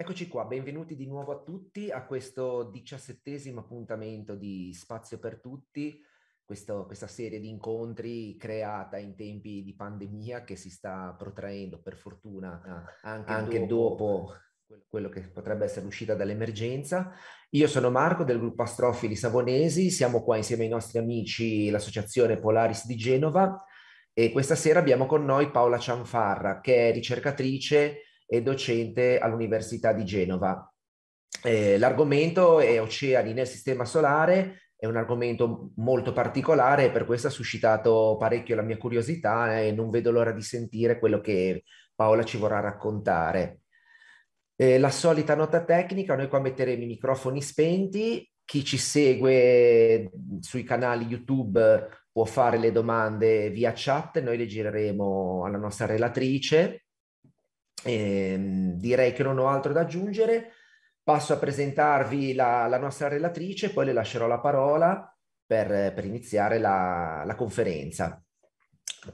Eccoci qua, benvenuti di nuovo a tutti a questo diciassettesimo appuntamento di Spazio per Tutti, questo, questa serie di incontri creata in tempi di pandemia che si sta protraendo per fortuna anche, anche dopo, dopo quello che potrebbe essere l'uscita dall'emergenza. Io sono Marco del gruppo Astrofili Savonesi, siamo qua insieme ai nostri amici, l'associazione Polaris di Genova e questa sera abbiamo con noi Paola Cianfarra che è ricercatrice e docente all'Università di Genova. Eh, l'argomento è oceani nel sistema solare, è un argomento molto particolare e per questo ha suscitato parecchio la mia curiosità eh, e non vedo l'ora di sentire quello che Paola ci vorrà raccontare. Eh, la solita nota tecnica, noi qua metteremo i microfoni spenti, chi ci segue sui canali YouTube può fare le domande via chat, noi le gireremo alla nostra relatrice Ehm, direi che non ho altro da aggiungere. Passo a presentarvi la, la nostra relatrice, poi le lascerò la parola per, per iniziare la, la conferenza.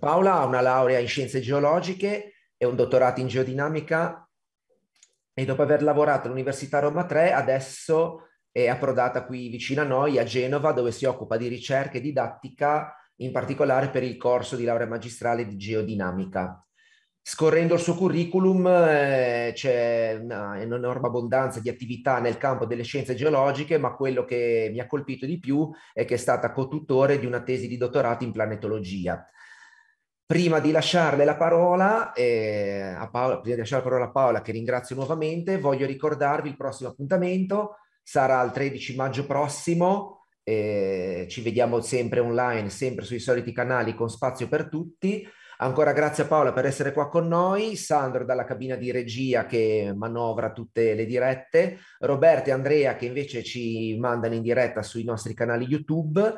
Paola ha una laurea in scienze geologiche e un dottorato in geodinamica e dopo aver lavorato all'Università Roma 3 adesso è approdata qui vicino a noi, a Genova, dove si occupa di ricerca e didattica, in particolare per il corso di laurea magistrale di geodinamica. Scorrendo il suo curriculum eh, c'è un'enorme abbondanza di attività nel campo delle scienze geologiche, ma quello che mi ha colpito di più è che è stata cotuttore di una tesi di dottorato in planetologia. Prima di, la parola, eh, Paola, prima di lasciare la parola a Paola, che ringrazio nuovamente, voglio ricordarvi il prossimo appuntamento, sarà il 13 maggio prossimo, eh, ci vediamo sempre online, sempre sui soliti canali con spazio per tutti. Ancora grazie a Paola per essere qua con noi, Sandro dalla cabina di regia che manovra tutte le dirette, Roberto e Andrea che invece ci mandano in diretta sui nostri canali YouTube.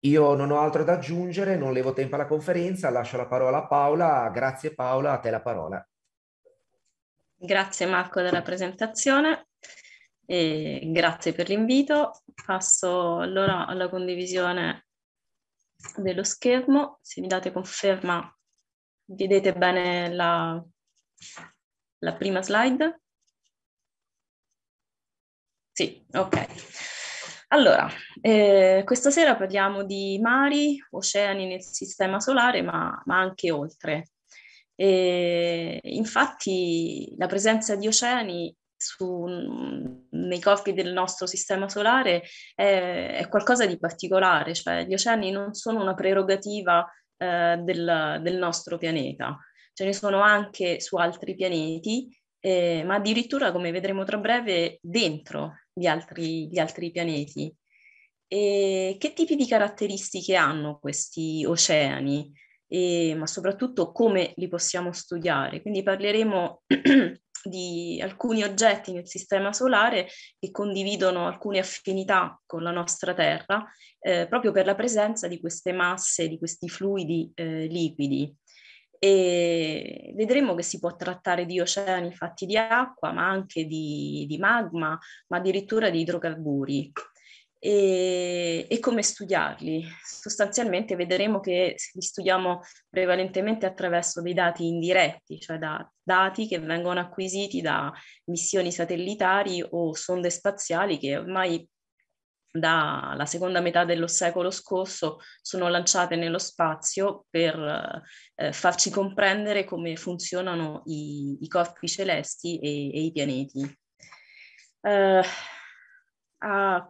Io non ho altro da aggiungere, non levo tempo alla conferenza, lascio la parola a Paola. Grazie Paola, a te la parola. Grazie Marco della presentazione e grazie per l'invito. Passo allora alla condivisione dello schermo. Se mi date conferma, vedete bene la, la prima slide? Sì, ok. Allora, eh, questa sera parliamo di mari, oceani nel sistema solare, ma, ma anche oltre. E infatti la presenza di oceani su, nei corpi del nostro sistema solare è, è, qualcosa di particolare, cioè gli oceani non sono una prerogativa eh, del, del, nostro pianeta, ce ne sono anche su altri pianeti, eh, ma addirittura, come vedremo tra breve, dentro gli altri, gli altri pianeti. E che tipi di caratteristiche hanno questi oceani? E, ma soprattutto come li possiamo studiare. Quindi parleremo di alcuni oggetti nel sistema solare che condividono alcune affinità con la nostra Terra, eh, proprio per la presenza di queste masse, di questi fluidi eh, liquidi. E vedremo che si può trattare di oceani fatti di acqua, ma anche di, di magma, ma addirittura di idrocarburi e, e, come studiarli. Sostanzialmente vedremo che li studiamo prevalentemente attraverso dei dati indiretti, cioè da dati che vengono acquisiti da missioni satellitari o sonde spaziali che ormai dalla seconda metà dello secolo scorso sono lanciate nello spazio per eh, farci comprendere come funzionano i, i corpi celesti e, e i pianeti. Uh, a,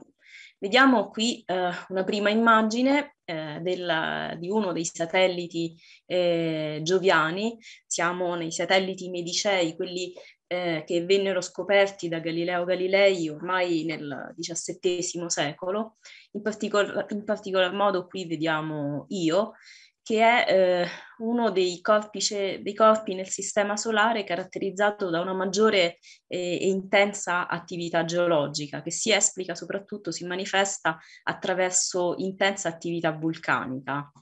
Vediamo qui eh, una prima immagine eh, della, di uno dei satelliti eh, gioviani, siamo nei satelliti medicei, quelli eh, che vennero scoperti da Galileo Galilei ormai nel XVII secolo, in, particol- in particolar modo qui vediamo Io, che è eh, uno dei corpi, dei corpi, nel sistema solare caratterizzato da una maggiore eh, e intensa attività geologica, che si esplica soprattutto, si manifesta attraverso intensa attività vulcanica.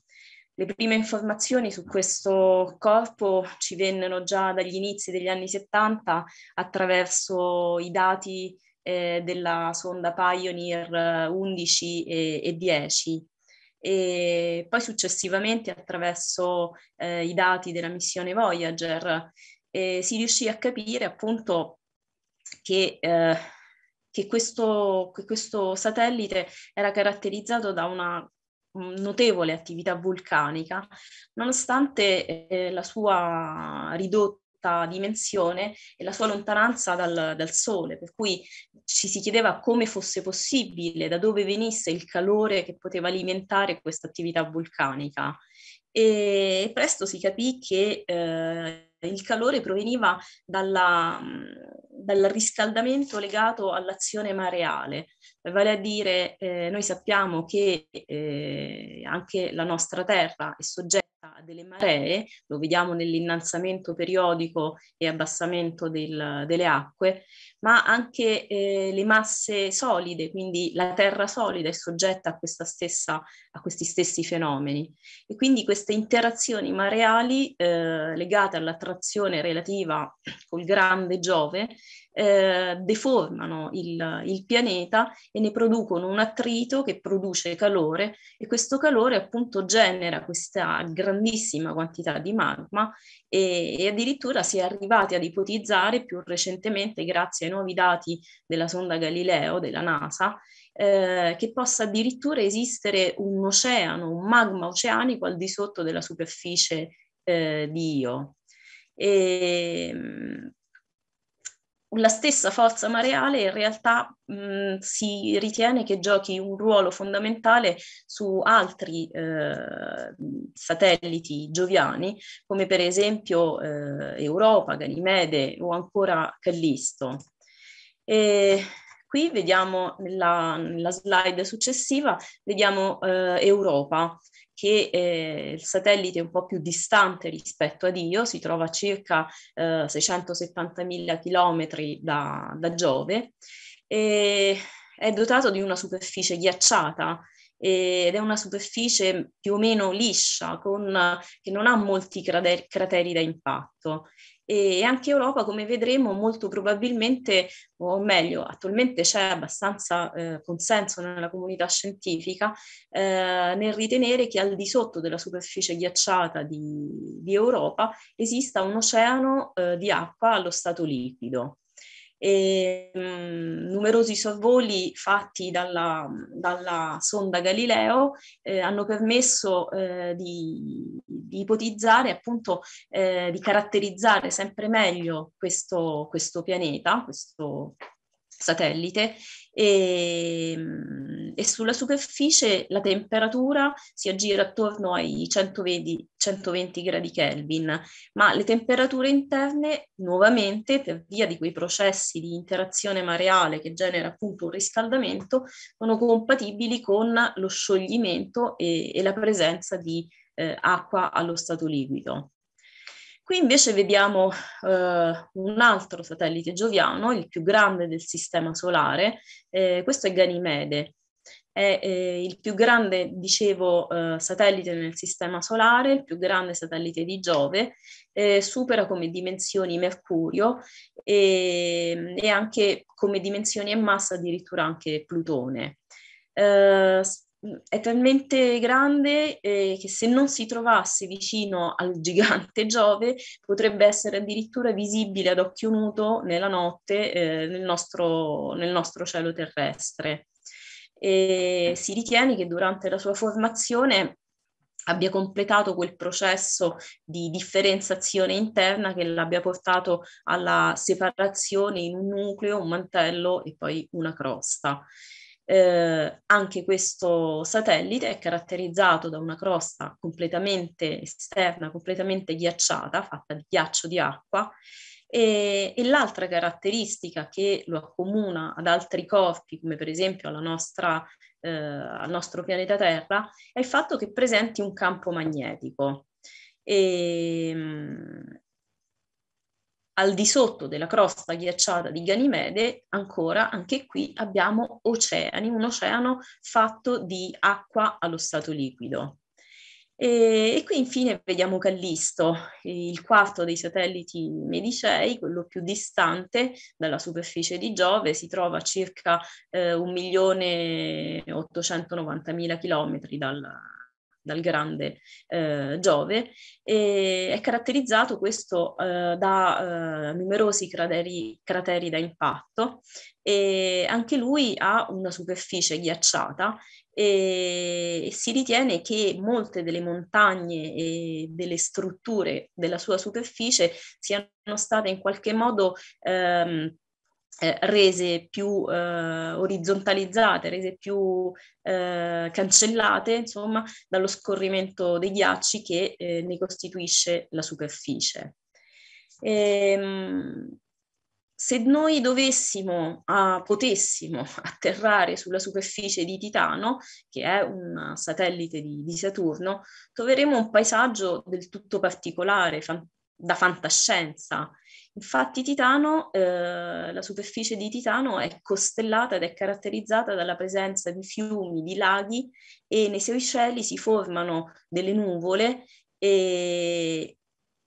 Le prime informazioni su questo corpo ci vennero già dagli inizi degli anni 70 attraverso i dati eh, della sonda Pioneer 11 eh, e, e 10 e poi successivamente attraverso eh, i dati della missione Voyager eh, si riuscì a capire appunto che, eh, che, questo, che questo satellite era caratterizzato da una notevole attività vulcanica, nonostante eh, la sua ridotta ridotta dimensione e la sua lontananza dal, dal sole, per cui ci si chiedeva come fosse possibile, da dove venisse il calore che poteva alimentare questa attività vulcanica. E presto si capì che eh, il calore proveniva dalla, dal riscaldamento legato all'azione mareale, vale a dire eh, noi sappiamo che eh, anche la nostra Terra è soggetta delle maree, lo vediamo nell'innalzamento periodico e abbassamento del, delle acque, ma anche eh, le masse solide, quindi la terra solida è soggetta a, stessa, a questi stessi fenomeni. E quindi queste interazioni mareali eh, legate all'attrazione relativa col grande Giove eh, deformano il, il, pianeta e ne producono un attrito che produce calore e questo calore appunto genera questa grandissima quantità di magma e, e addirittura si è arrivati ad ipotizzare più recentemente grazie ai nuovi dati della sonda Galileo della NASA eh, che possa addirittura esistere un oceano, un magma oceanico al di sotto della superficie eh, di Io. E, ehm, la stessa forza mareale in realtà mh, si ritiene che giochi un ruolo fondamentale su altri eh, satelliti gioviani, come per esempio eh, Europa, Ganimede o ancora Callisto. E qui vediamo nella, nella slide successiva, vediamo eh, Europa che eh, il satellite è un po' più distante rispetto a Dio, si trova a circa eh, 670.000 km da, da Giove, e è dotato di una superficie ghiacciata ed è una superficie più o meno liscia, con, che non ha molti crateri, crateri da impatto e anche Europa, come vedremo, molto probabilmente, o meglio, attualmente c'è abbastanza eh, consenso nella comunità scientifica eh, nel ritenere che al di sotto della superficie ghiacciata di, di Europa esista un oceano eh, di acqua allo stato liquido e mh, mm, numerosi sorvoli fatti dalla, dalla sonda Galileo eh, hanno permesso eh, di, di, ipotizzare, appunto, eh, di caratterizzare sempre meglio questo, questo pianeta, questo satellite e, ehm, e sulla superficie la temperatura si aggira attorno ai 120, 120 gradi Kelvin, ma le temperature interne nuovamente per via di quei processi di interazione mareale che genera appunto un riscaldamento sono compatibili con lo scioglimento e, e la presenza di eh, acqua allo stato liquido. Qui invece vediamo eh, un altro satellite gioviano, il più grande del sistema solare, eh, questo è Ganimede. È eh, il più grande, dicevo, eh, satellite nel sistema solare, il più grande satellite di Giove, eh, supera come dimensioni Mercurio e, e, anche come dimensioni e massa addirittura anche Plutone. Eh, è talmente grande eh, che se non si trovasse vicino al gigante Giove potrebbe essere addirittura visibile ad occhio nudo nella notte eh, nel, nostro, nel, nostro, cielo terrestre. E si ritiene che durante la sua formazione abbia completato quel processo di differenziazione interna che l'abbia portato alla separazione in un nucleo, un mantello e poi una crosta eh, anche questo satellite è caratterizzato da una crosta completamente esterna, completamente ghiacciata, fatta di ghiaccio di acqua, e, e, l'altra caratteristica che lo accomuna ad altri corpi, come per esempio nostra, eh, al nostro pianeta Terra, è il fatto che presenti un campo magnetico. E, ehm, al di sotto della crosta ghiacciata di Ganimede, ancora anche qui abbiamo oceani, un oceano fatto di acqua allo stato liquido. E, e qui infine vediamo Callisto, il quarto dei satelliti Medicei, quello più distante dalla superficie di Giove, si trova a circa eh, 1.890.000 km dal, dal grande eh, Giove. E è caratterizzato questo eh, da eh, numerosi crateri, crateri da impatto e anche lui ha una superficie ghiacciata e si ritiene che molte delle montagne e delle strutture della sua superficie siano state in qualche modo ehm, eh, rese più eh, orizzontalizzate, rese più eh, cancellate, insomma, dallo scorrimento dei ghiacci che eh, ne costituisce la superficie. Ehm, se noi dovessimo, ah, potessimo atterrare sulla superficie di Titano, che è un satellite di, di Saturno, troveremo un paesaggio del tutto particolare, fan- da fantascienza. Infatti Titano, eh, la superficie di Titano è costellata ed è caratterizzata dalla presenza di fiumi, di laghi e nei suoi cieli si formano delle nuvole e,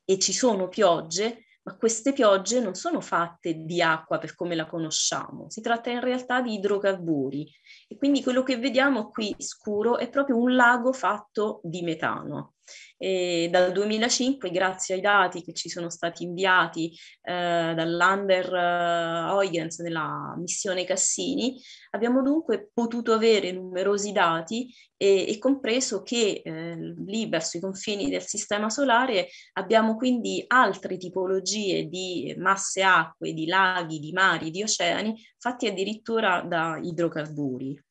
e ci sono piogge, ma queste piogge non sono fatte di acqua per come la conosciamo, si tratta in realtà di idrocarburi e quindi quello che vediamo qui scuro è proprio un lago fatto di metano. E dal 2005, grazie ai dati che ci sono stati inviati eh, dall'Under eh, Huygens nella missione Cassini, abbiamo dunque potuto avere numerosi dati e, e compreso che eh, lì verso i confini del Sistema Solare abbiamo quindi altre tipologie di masse acque, di laghi, di mari, di oceani, fatti addirittura da idrocarburi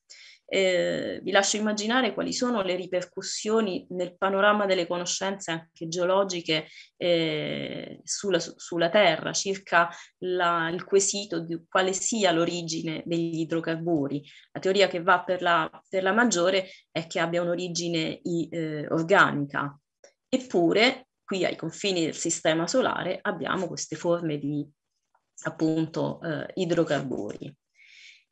eh, vi lascio immaginare quali sono le ripercussioni nel panorama delle conoscenze anche geologiche eh, sulla, sulla, Terra circa la, il quesito di quale sia l'origine degli idrocarburi. La teoria che va per la, per la maggiore è che abbia un'origine eh, organica. Eppure, qui ai confini del sistema solare abbiamo queste forme di appunto eh, idrocarburi.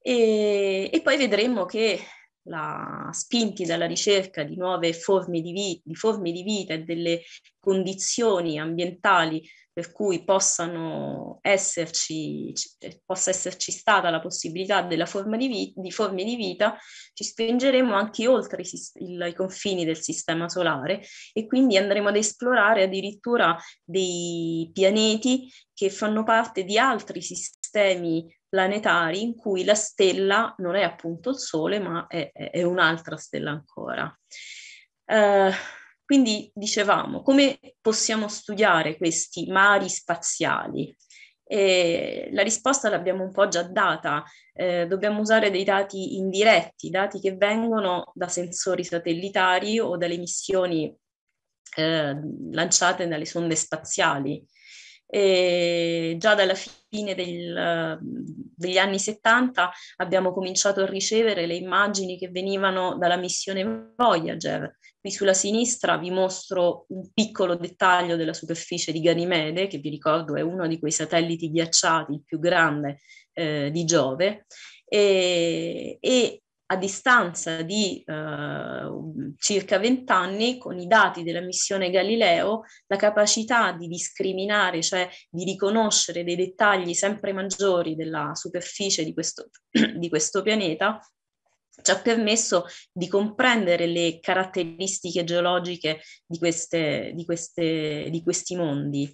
E, e poi vedremo che la, spinti dalla ricerca di nuove forme di, vi, di forme di vita e delle condizioni ambientali per cui possano esserci, eh, possa esserci stata la possibilità della forma di, vi, di forme di vita, ci spingeremo anche oltre i, i, confini del sistema solare e quindi andremo ad esplorare addirittura dei pianeti che fanno parte di altri, sistemi sistemi planetari in cui la stella non è appunto il Sole, ma è, è un'altra stella ancora. Uh, quindi dicevamo, come possiamo studiare questi mari spaziali? E la risposta l'abbiamo un po' già data, eh, dobbiamo usare dei dati indiretti, dati che vengono da sensori satellitari o dalle missioni eh, lanciate dalle sonde spaziali e già dalla fine del, degli anni 70 abbiamo cominciato a ricevere le immagini che venivano dalla missione Voyager. Qui sulla sinistra vi mostro un piccolo dettaglio della superficie di Ganimede, che vi ricordo è uno di quei satelliti ghiacciati, il più grande eh, di Giove, e, e a distanza di eh, circa 20 anni, con i dati della missione Galileo, la capacità di discriminare, cioè di riconoscere dei dettagli sempre maggiori della superficie di questo, di questo pianeta, ci ha permesso di comprendere le caratteristiche geologiche di, queste, di, queste, di questi mondi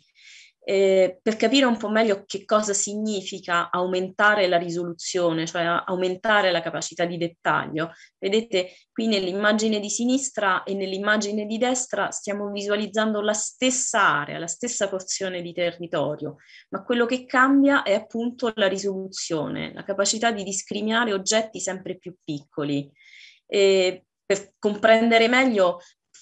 eh, per capire un po' meglio che cosa significa aumentare la risoluzione, cioè aumentare la capacità di dettaglio. Vedete qui nell'immagine di sinistra e nell'immagine di destra stiamo visualizzando la stessa area, la stessa porzione di territorio, ma quello che cambia è appunto la risoluzione, la capacità di discriminare oggetti sempre più piccoli. Eh, per comprendere meglio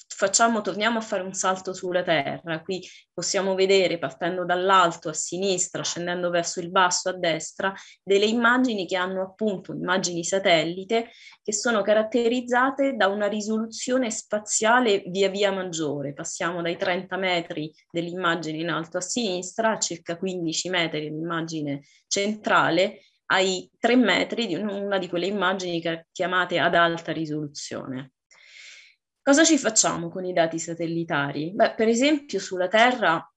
facciamo, torniamo a fare un salto sulla terra. Qui possiamo vedere, partendo dall'alto a sinistra, scendendo verso il basso a destra, delle immagini che hanno appunto immagini satellite che sono caratterizzate da una risoluzione spaziale via via maggiore. Passiamo dai 30 metri dell'immagine in alto a sinistra a circa 15 metri dell'immagine centrale ai 3 metri di una di quelle immagini chiamate ad alta risoluzione. Cosa ci facciamo con i dati satellitari? Beh, per esempio sulla Terra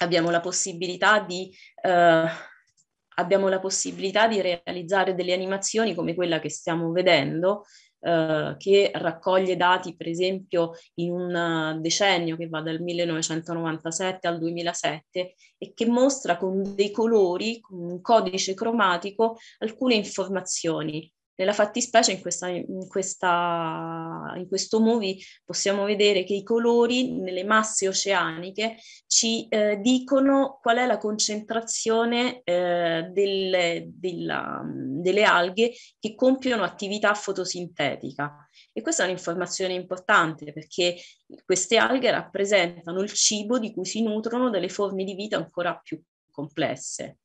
abbiamo la possibilità di... Eh, abbiamo la possibilità di realizzare delle animazioni come quella che stiamo vedendo, eh, che raccoglie dati per esempio in un decennio che va dal 1997 al 2007 e che mostra con dei colori, con un codice cromatico, alcune informazioni nella fattispecie in, questa, in, questa, in, questo movie possiamo vedere che i colori nelle masse oceaniche ci eh, dicono qual è la concentrazione eh, delle, della, delle alghe che compiono attività fotosintetica. E questa è un'informazione importante perché queste alghe rappresentano il cibo di cui si nutrono delle forme di vita ancora più complesse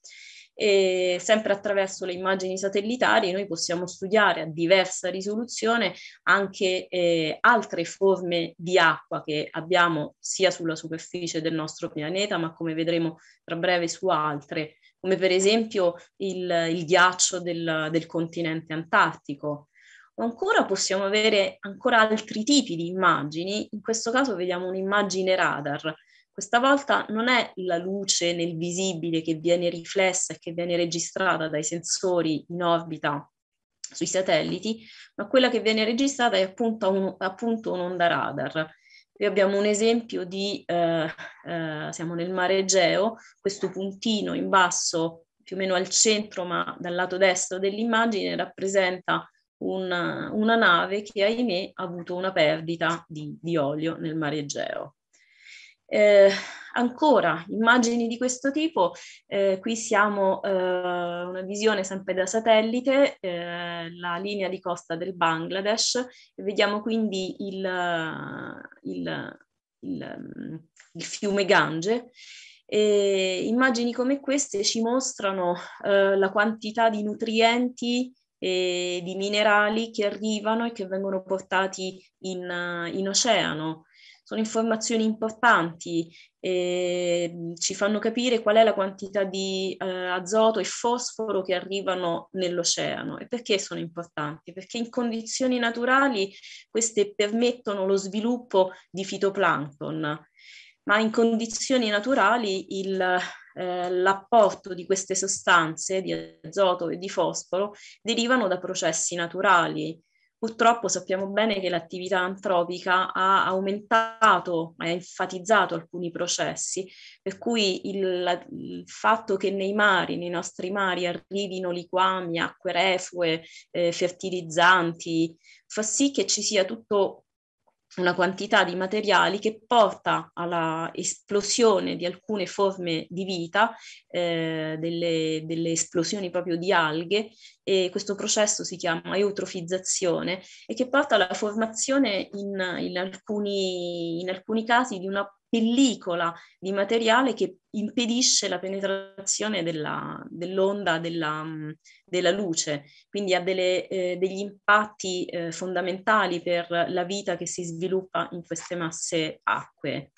e sempre attraverso le immagini satellitari noi possiamo studiare a diversa risoluzione anche eh, altre forme di acqua che abbiamo sia sulla superficie del nostro pianeta, ma come vedremo tra breve su altre, come per esempio il, il ghiaccio del, del continente antartico. O ancora possiamo avere ancora altri tipi di immagini, in questo caso vediamo un'immagine radar, questa volta non è la luce nel visibile che viene riflessa e che viene registrata dai sensori in orbita sui satelliti, ma quella che viene registrata è appunto, un, appunto un'onda radar. Qui abbiamo un esempio di, eh, eh, siamo nel mare Egeo, questo puntino in basso, più o meno al centro, ma dal lato destro dell'immagine, rappresenta una, una nave che ahimè ha avuto una perdita di, di olio nel mare Egeo. Eh, ancora immagini di questo tipo, eh, qui siamo eh, una visione sempre da satellite, eh, la linea di costa del Bangladesh, e vediamo quindi il, il, il, il fiume Gange. E immagini come queste ci mostrano eh, la quantità di nutrienti e di minerali che arrivano e che vengono portati in, in oceano, sono informazioni importanti, eh, ci fanno capire qual è la quantità di eh, azoto e fosforo che arrivano nell'oceano. E perché sono importanti? Perché in condizioni naturali queste permettono lo sviluppo di fitoplancton, ma in condizioni naturali il, eh, l'apporto di queste sostanze, di azoto e di fosforo, derivano da processi naturali Purtroppo sappiamo bene che l'attività antropica ha aumentato, ha enfatizzato alcuni processi, per cui il, il fatto che nei mari, nei nostri mari, arrivino liquami, acque reflue, eh, fertilizzanti, fa sì che ci sia tutto una quantità di materiali che porta alla esplosione di alcune forme di vita, eh, delle, delle, esplosioni proprio di alghe, e questo processo si chiama eutrofizzazione e che porta alla formazione in, in, alcuni, in alcuni casi di una pellicola di materiale che impedisce la penetrazione della, dell'onda della, della, luce, quindi ha delle, eh, degli impatti eh, fondamentali per la vita che si sviluppa in queste masse acquee.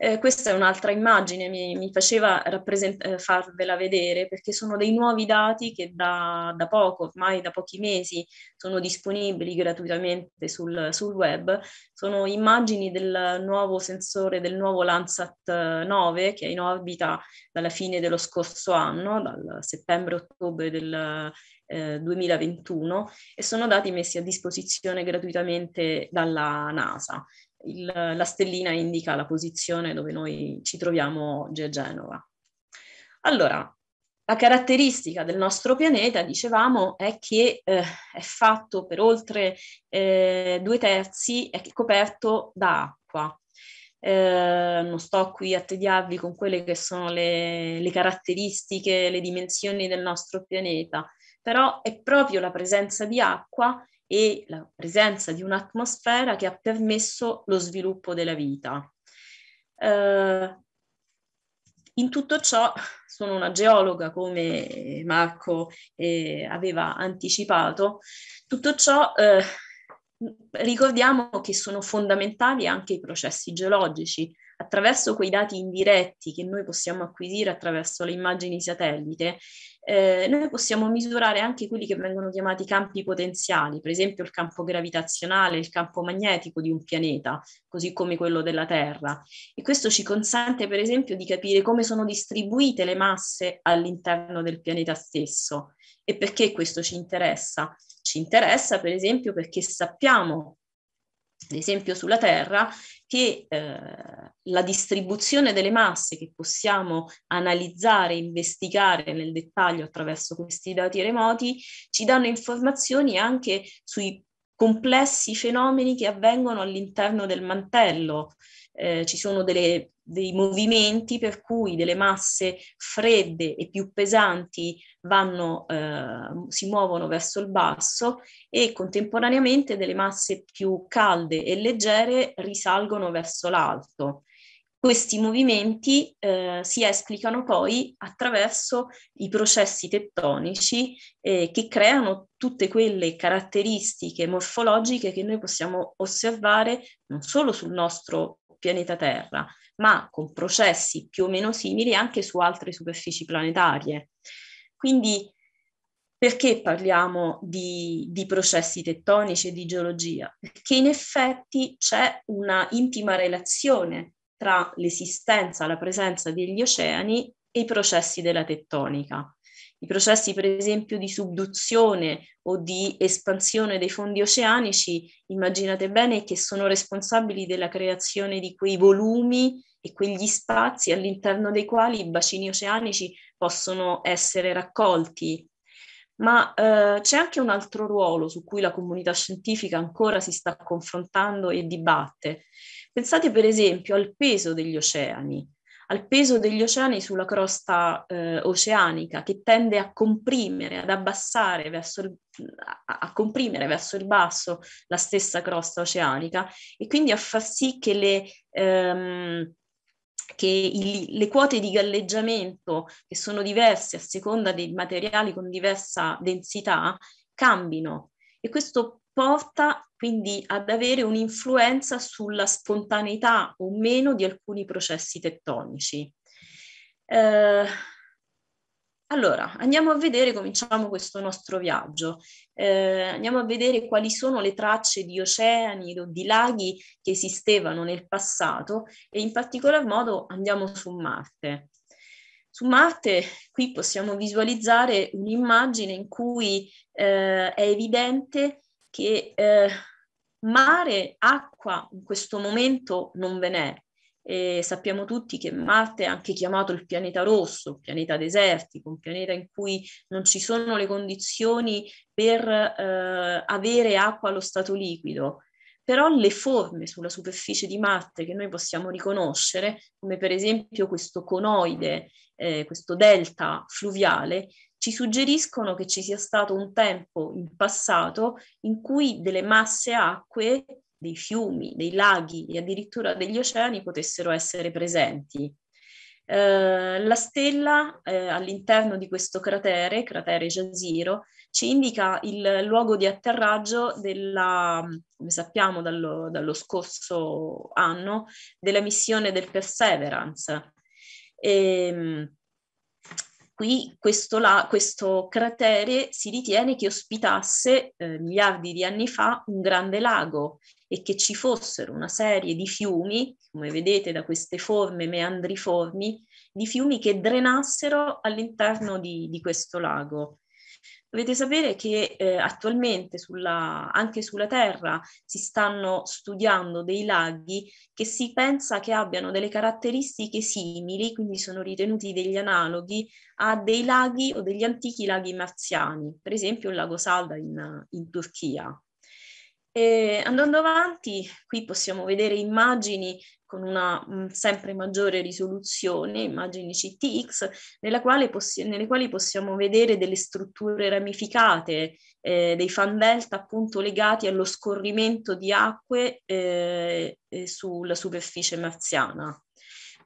Eh, questa è un'altra immagine, mi, mi faceva rappresent- eh, farvela vedere perché sono dei nuovi dati che da, da poco, ormai da pochi mesi, sono disponibili gratuitamente sul, sul, web. Sono immagini del nuovo sensore, del nuovo Landsat 9 eh, che è in orbita dalla fine dello scorso anno, dal settembre-ottobre del eh, 2021 e sono dati messi a disposizione gratuitamente dalla NASA il, la stellina indica la posizione dove noi ci troviamo oggi a Genova. Allora, la caratteristica del nostro pianeta, dicevamo, è che eh, è fatto per oltre eh, due terzi, è coperto da acqua. Eh, non sto qui a tediarvi con quelle che sono le, le caratteristiche, le dimensioni del nostro pianeta, però è proprio la presenza di acqua e la presenza di un'atmosfera che ha permesso lo sviluppo della vita. Eh, in tutto ciò sono una geologa, come Marco eh, aveva anticipato, tutto ciò eh, ricordiamo che sono fondamentali anche i processi geologici. Attraverso quei dati indiretti che noi possiamo acquisire attraverso le immagini satellite, eh, noi possiamo misurare anche quelli che vengono chiamati campi potenziali, per esempio il campo gravitazionale, il campo magnetico di un pianeta, così come quello della Terra. E questo ci consente, per esempio, di capire come sono distribuite le masse all'interno del pianeta stesso. E perché questo ci interessa? Ci interessa, per esempio, perché sappiamo l'esempio sulla Terra, che eh, la distribuzione delle masse che possiamo analizzare e investigare nel dettaglio attraverso questi dati remoti ci danno informazioni anche sui complessi fenomeni che avvengono all'interno del mantello, eh, ci sono delle, dei movimenti per cui delle masse fredde e più pesanti vanno, eh, si muovono verso il basso e contemporaneamente delle masse più calde e leggere risalgono verso l'alto. Questi movimenti eh, si esplicano poi attraverso i processi tettonici eh, che creano tutte quelle caratteristiche morfologiche che noi possiamo osservare non solo sul nostro pianeta Terra, ma con processi più o meno simili anche su altre superfici planetarie. Quindi perché parliamo di, di, processi tettonici e di geologia? Perché in effetti c'è una intima relazione tra l'esistenza, la presenza degli oceani e i processi della tettonica. I processi, per esempio, di subduzione o di espansione dei fondi oceanici, immaginate bene che sono responsabili della creazione di quei volumi e quegli spazi all'interno dei quali i bacini oceanici possono essere raccolti. Ma eh, c'è anche un altro ruolo su cui la comunità scientifica ancora si sta confrontando e dibatte. Pensate per esempio al peso degli oceani al peso degli oceani sulla crosta eh, oceanica che tende a comprimere, ad abbassare verso il, a, a comprimere verso il basso la stessa crosta oceanica e quindi a far sì che le... Ehm, che il, le quote di galleggiamento, che sono diverse a seconda dei materiali con diversa densità, cambino. E questo porta quindi ad avere un'influenza sulla spontaneità o meno di alcuni processi tettonici. Eh, allora, andiamo a vedere, cominciamo questo nostro viaggio, eh, andiamo a vedere quali sono le tracce di oceani o di laghi che esistevano nel passato e in particolar modo andiamo su Marte. Su Marte qui possiamo visualizzare un'immagine in cui eh, è evidente che eh, mare, acqua in questo momento non ve n'è. E sappiamo tutti che Marte è anche chiamato il pianeta rosso, il pianeta desertico, un pianeta in cui non ci sono le condizioni per eh, avere acqua allo stato liquido. Però le forme sulla superficie di Marte che noi possiamo riconoscere, come per esempio questo conoide, eh, questo delta fluviale, ci suggeriscono che ci sia stato un tempo in passato in cui delle masse acquee, dei fiumi, dei laghi e addirittura degli oceani potessero essere presenti. Eh, la stella eh, all'interno di questo cratere, cratere Jaziro, ci indica il luogo di atterraggio della, come sappiamo dallo, dallo scorso anno, della missione del Perseverance. E, ehm, Qui questo, la, questo cratere si ritiene che ospitasse eh, miliardi di anni fa un grande lago e che ci fossero una serie di fiumi, come vedete da queste forme meandriformi, di fiumi che drenassero all'interno di, di questo lago. Dovete sapere che eh, attualmente sulla, anche sulla Terra si stanno studiando dei laghi che si pensa che abbiano delle caratteristiche simili, quindi sono ritenuti degli analoghi a dei laghi o degli antichi laghi marziani, per esempio il lago Salda in, in Turchia. E andando avanti, qui possiamo vedere immagini con una mh, mm, sempre maggiore risoluzione, immagini CTX, possi- nelle quali possiamo vedere delle strutture ramificate, eh, dei fan delta appunto legati allo scorrimento di acque eh, sulla superficie marziana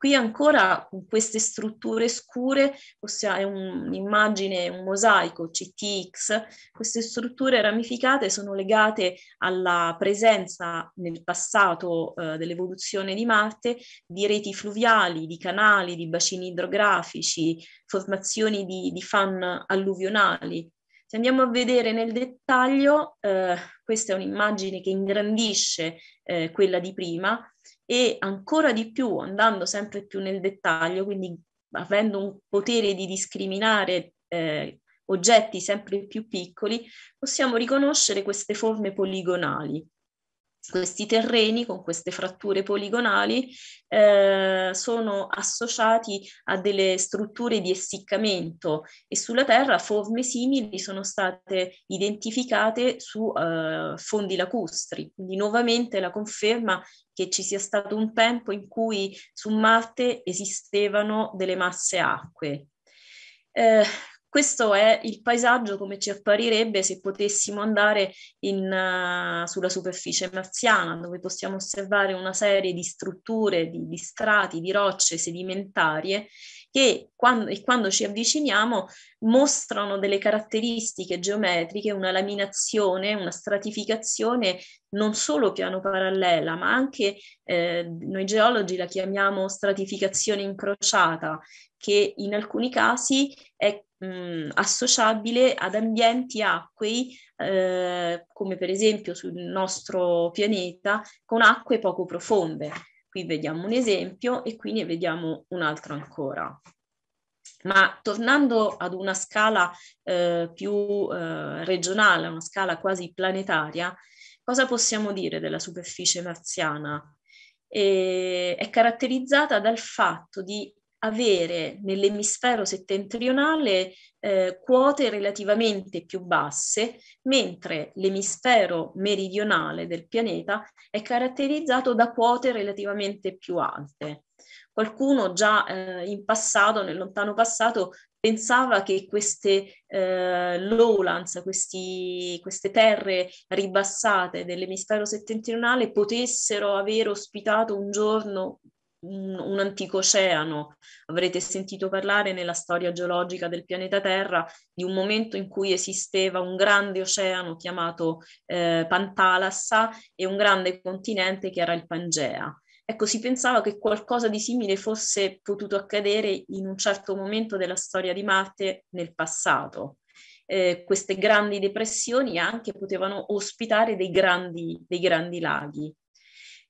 qui ancora con queste strutture scure, ossia è un'immagine, un mosaico CTX, queste strutture ramificate sono legate alla presenza nel passato eh, dell'evoluzione di Marte di reti fluviali, di canali, di bacini idrografici, formazioni di, di fan alluvionali, se andiamo a vedere nel dettaglio, eh, questa è un'immagine che ingrandisce eh, quella di prima, e ancora di più andando sempre più nel dettaglio, quindi avendo un potere di discriminare eh, oggetti sempre più piccoli, possiamo riconoscere queste forme poligonali questi terreni con queste fratture poligonali eh, sono associati a delle strutture di essiccamento e sulla Terra forme simili sono state identificate su eh, fondi lacustri. Quindi nuovamente la conferma che ci sia stato un tempo in cui su Marte esistevano delle masse acque. Eh, questo è il paesaggio come ci apparirebbe se potessimo andare in, uh, sulla superficie marziana, dove possiamo osservare una serie di strutture, di, di strati, di rocce sedimentarie che quando, quando, ci avviciniamo mostrano delle caratteristiche geometriche, una laminazione, una stratificazione non solo piano parallela, ma anche eh, noi geologi la chiamiamo stratificazione incrociata, che in alcuni casi è mh, associabile ad ambienti acquei, eh, come per esempio sul nostro pianeta, con acque poco profonde. Qui vediamo un esempio e qui ne vediamo un altro ancora. Ma tornando ad una scala eh, più eh, regionale, una scala quasi planetaria, cosa possiamo dire della superficie marziana? Eh, è caratterizzata dal fatto di avere nell'emisfero settentrionale eh, quote relativamente più basse, mentre l'emisfero meridionale del pianeta è caratterizzato da quote relativamente più alte. Qualcuno già eh, in passato, nel lontano passato, pensava che queste eh, lowlands, questi, queste terre ribassate dell'emisfero settentrionale potessero aver ospitato un giorno un, un antico oceano. Avrete sentito parlare nella storia geologica del pianeta Terra di un momento in cui esisteva un grande oceano chiamato eh, Pantalassa e un grande continente che era il Pangea. Ecco, si pensava che qualcosa di simile fosse potuto accadere in un certo momento della storia di Marte nel passato. Eh, queste grandi depressioni anche potevano ospitare dei grandi, dei grandi laghi.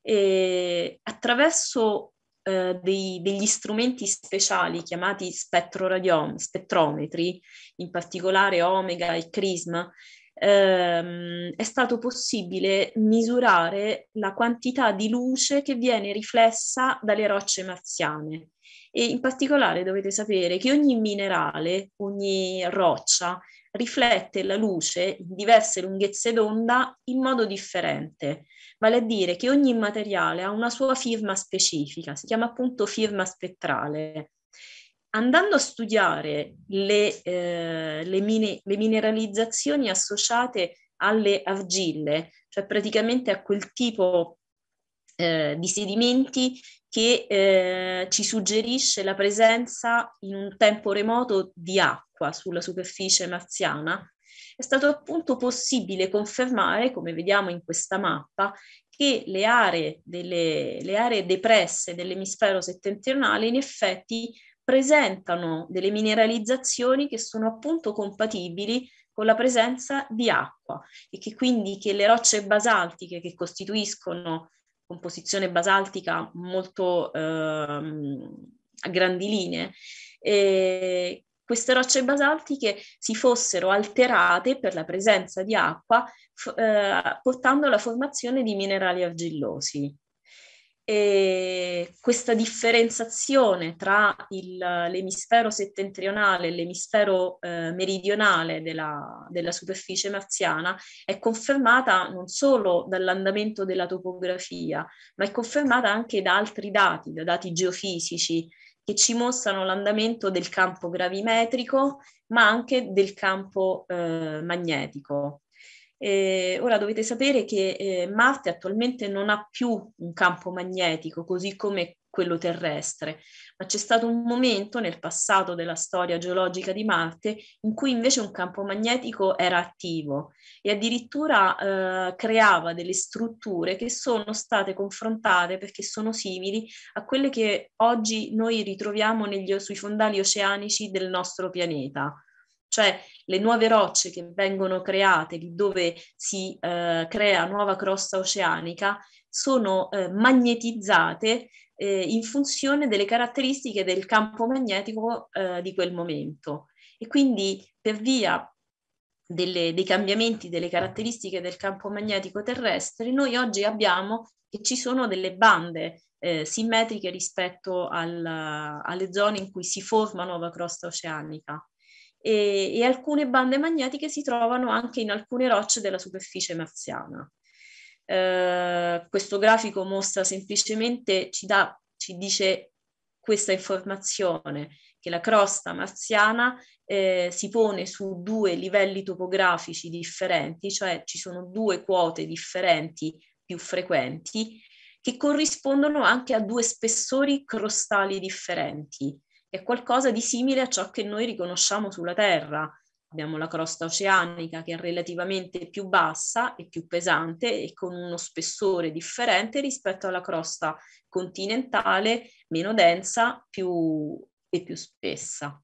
E attraverso eh, dei, degli strumenti speciali chiamati spettrometri, in particolare Omega e CRISM, ehm, è stato possibile misurare la quantità di luce che viene riflessa dalle rocce marziane. E in particolare dovete sapere che ogni minerale, ogni roccia, riflette la luce in diverse lunghezze d'onda in modo differente vale a dire che ogni materiale ha una sua firma specifica, si chiama appunto firma spettrale. Andando a studiare le, eh, le, mine, le mineralizzazioni associate alle argille, cioè praticamente a quel tipo eh, di sedimenti che eh, ci suggerisce la presenza in un tempo remoto di acqua sulla superficie marziana, è stato appunto possibile confermare, come vediamo in questa mappa, che le aree, delle, le aree depresse dell'emisfero settentrionale in effetti presentano delle mineralizzazioni che sono appunto compatibili con la presenza di acqua e che quindi che le rocce basaltiche che costituiscono composizione basaltica molto eh, a grandi linee, eh, queste rocce basaltiche si fossero alterate per la presenza di acqua, f- eh, portando alla formazione di minerali argillosi. E questa differenziazione tra il, l'emisfero settentrionale e l'emisfero eh, meridionale della, della, superficie marziana è confermata non solo dall'andamento della topografia, ma è confermata anche da altri dati, da dati geofisici che ci mostrano l'andamento del campo gravimetrico, ma anche del campo eh, magnetico. Eh, ora dovete sapere che eh, Marte attualmente non ha più un campo magnetico, così come quello terrestre, ma c'è stato un momento nel passato della storia geologica di Marte in cui invece un campo magnetico era attivo e addirittura eh, creava delle strutture che sono state confrontate perché sono simili a quelle che oggi noi ritroviamo negli, sui fondali oceanici del nostro pianeta cioè le nuove rocce che vengono create lì dove si eh, crea nuova crosta oceanica sono eh, magnetizzate eh, in funzione delle caratteristiche del campo magnetico eh, di quel momento. E quindi per via delle, dei cambiamenti delle caratteristiche del campo magnetico terrestre, noi oggi abbiamo che ci sono delle bande eh, simmetriche rispetto al, alle zone in cui si forma nuova crosta oceanica. E, e alcune bande magnetiche si trovano anche in alcune rocce della superficie marziana. Eh, questo grafico mostra semplicemente, ci, dà, ci dice questa informazione, che la crosta marziana eh, si pone su due livelli topografici differenti, cioè ci sono due quote differenti più frequenti che corrispondono anche a due spessori crostali differenti. È qualcosa di simile a ciò che noi riconosciamo sulla Terra, Abbiamo la crosta oceanica che è relativamente più bassa e più pesante e con uno spessore differente rispetto alla crosta continentale meno densa più, e più spessa.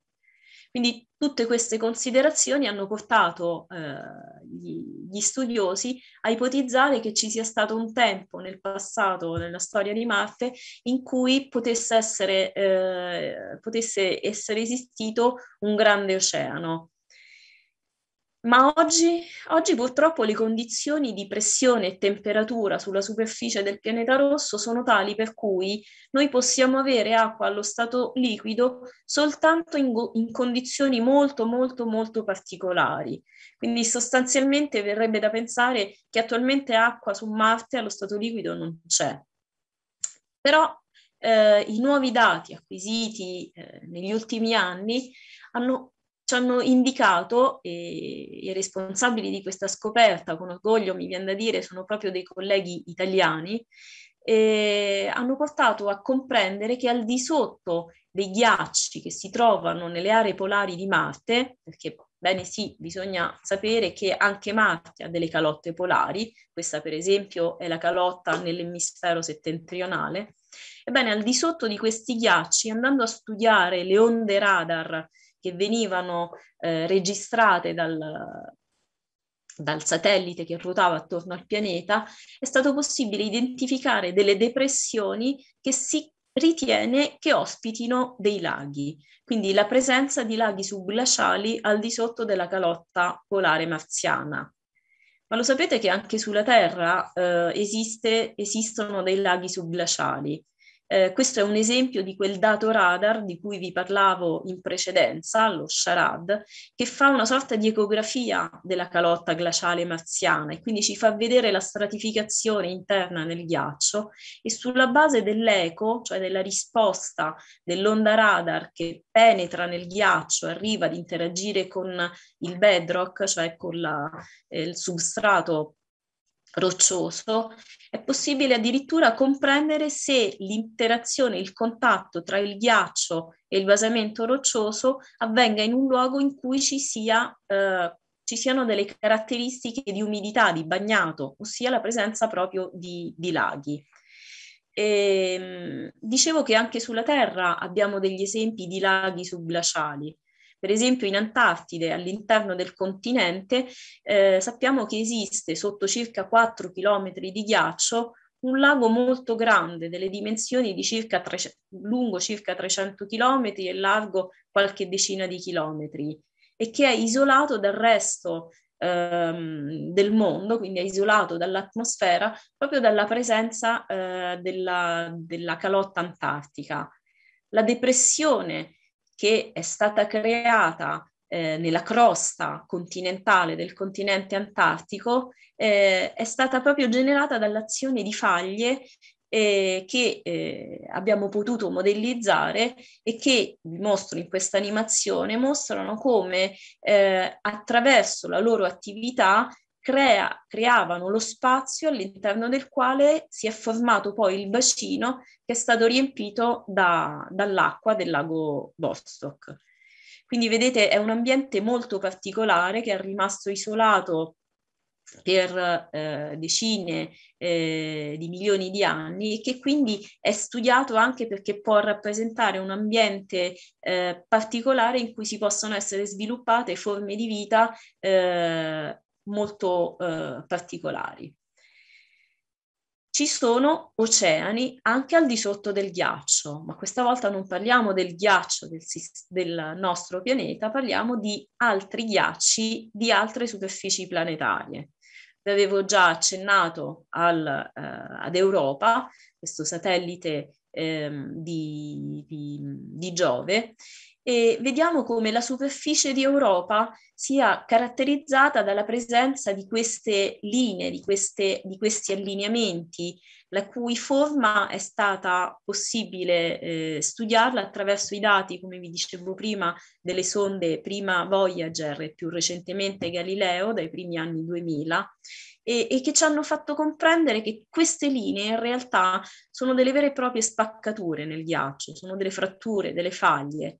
Quindi tutte queste considerazioni hanno portato eh, gli, gli, studiosi a ipotizzare che ci sia stato un tempo nel passato, nella storia di Marte, in cui potesse essere, eh, potesse essere esistito un grande oceano ma oggi, oggi, purtroppo le condizioni di pressione e temperatura sulla superficie del pianeta rosso sono tali per cui noi possiamo avere acqua allo stato liquido soltanto in, in condizioni molto molto molto particolari. Quindi sostanzialmente verrebbe da pensare che attualmente acqua su Marte allo stato liquido non c'è. Però eh, i nuovi dati acquisiti eh, negli ultimi anni hanno ci hanno indicato, e i responsabili di questa scoperta, con orgoglio mi viene da dire, sono proprio dei colleghi italiani, eh, hanno portato a comprendere che al di sotto dei ghiacci che si trovano nelle aree polari di Marte, perché bene sì, bisogna sapere che anche Marte ha delle calotte polari, questa per esempio è la calotta nell'emisfero settentrionale, ebbene al di sotto di questi ghiacci, andando a studiare le onde radar che venivano eh, registrate dal, dal satellite che ruotava attorno al pianeta, è stato possibile identificare delle depressioni che si ritiene che ospitino dei laghi, quindi la presenza di laghi subglaciali al di sotto della calotta polare marziana. Ma lo sapete che anche sulla Terra eh, esiste, esistono dei laghi subglaciali eh, questo è un esempio di quel dato radar di cui vi parlavo in precedenza, lo SHARAD, che fa una sorta di ecografia della calotta glaciale marziana e quindi ci fa vedere la stratificazione interna nel ghiaccio e sulla base dell'eco, cioè della risposta dell'onda radar che penetra nel ghiaccio, arriva ad interagire con il bedrock, cioè con la, eh, il substrato roccioso, è possibile addirittura comprendere se l'interazione, il contatto tra il ghiaccio e il basamento roccioso avvenga in un luogo in cui ci, sia, eh, ci siano delle caratteristiche di umidità, di bagnato, ossia la presenza proprio di, di laghi. E, ehm, dicevo che anche sulla Terra abbiamo degli esempi di laghi subglaciali. Per esempio in Antartide, all'interno del continente, eh, sappiamo che esiste sotto circa 4 km di ghiaccio un lago molto grande, delle dimensioni di circa tre, lungo circa 300 km e largo qualche decina di chilometri e che è isolato dal resto ehm, del mondo, quindi è isolato dall'atmosfera proprio dalla presenza eh, della, della calotta antartica. La depressione che è stata creata eh, nella crosta continentale del continente antartico eh, è stata proprio generata dall'azione di faglie eh, che eh, abbiamo potuto modellizzare e che vi mostro in questa animazione mostrano come eh, attraverso la loro attività crea, creavano lo spazio all'interno del quale si è formato poi il bacino che è stato riempito da, dall'acqua del lago Vostok. Quindi vedete è un ambiente molto particolare che è rimasto isolato per eh, decine eh, di milioni di anni e che quindi è studiato anche perché può rappresentare un ambiente eh, particolare in cui si possono essere sviluppate forme di vita eh, molto eh, particolari. Ci sono oceani anche al di sotto del ghiaccio, ma questa volta non parliamo del ghiaccio del, del nostro pianeta, parliamo di altri ghiacci di altre superfici planetarie Vi avevo già accennato al, eh, ad Europa, questo satellite eh, di, di, di, Giove, e vediamo come la superficie di Europa sia caratterizzata dalla presenza di queste linee, di, queste, di questi allineamenti, la cui forma è stata possibile eh, studiarla attraverso i dati, come vi dicevo prima, delle sonde prima Voyager e più recentemente Galileo dai primi anni 2000 e, e che ci hanno fatto comprendere che queste linee in realtà sono delle vere e proprie spaccature nel ghiaccio, sono delle fratture, delle faglie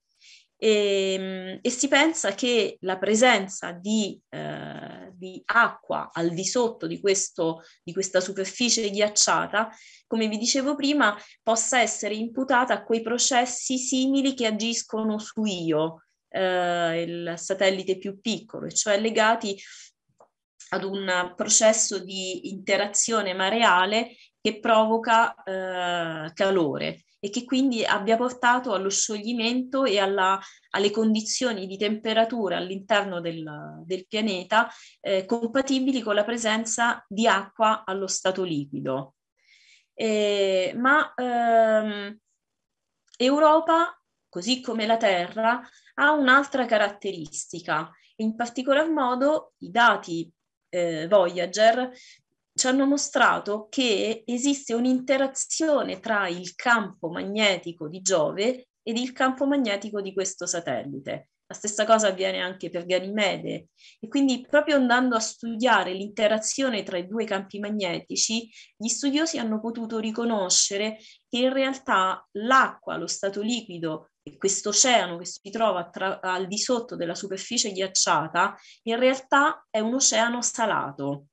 e, ehm, e, si pensa che la presenza di, eh, di acqua al di sotto di, questo, di, questa superficie ghiacciata, come vi dicevo prima, possa essere imputata a quei processi simili che agiscono su Io, eh, il satellite più piccolo, cioè legati ad un processo di interazione mareale che provoca eh, calore e che quindi abbia portato allo scioglimento e alla, alle condizioni di temperatura all'interno del, del pianeta eh, compatibili con la presenza di acqua allo stato liquido. Eh, ma ehm, Europa, così come la Terra, ha un'altra caratteristica. In particolar modo i dati eh, Voyager ci hanno mostrato che esiste un'interazione tra il campo magnetico di Giove ed il campo magnetico di questo satellite. La stessa cosa avviene anche per Ganimede e quindi proprio andando a studiare l'interazione tra i due campi magnetici, gli studiosi hanno potuto riconoscere che in realtà l'acqua, lo stato liquido e questo oceano che si trova tra- al di sotto della superficie ghiacciata, in realtà è un oceano salato.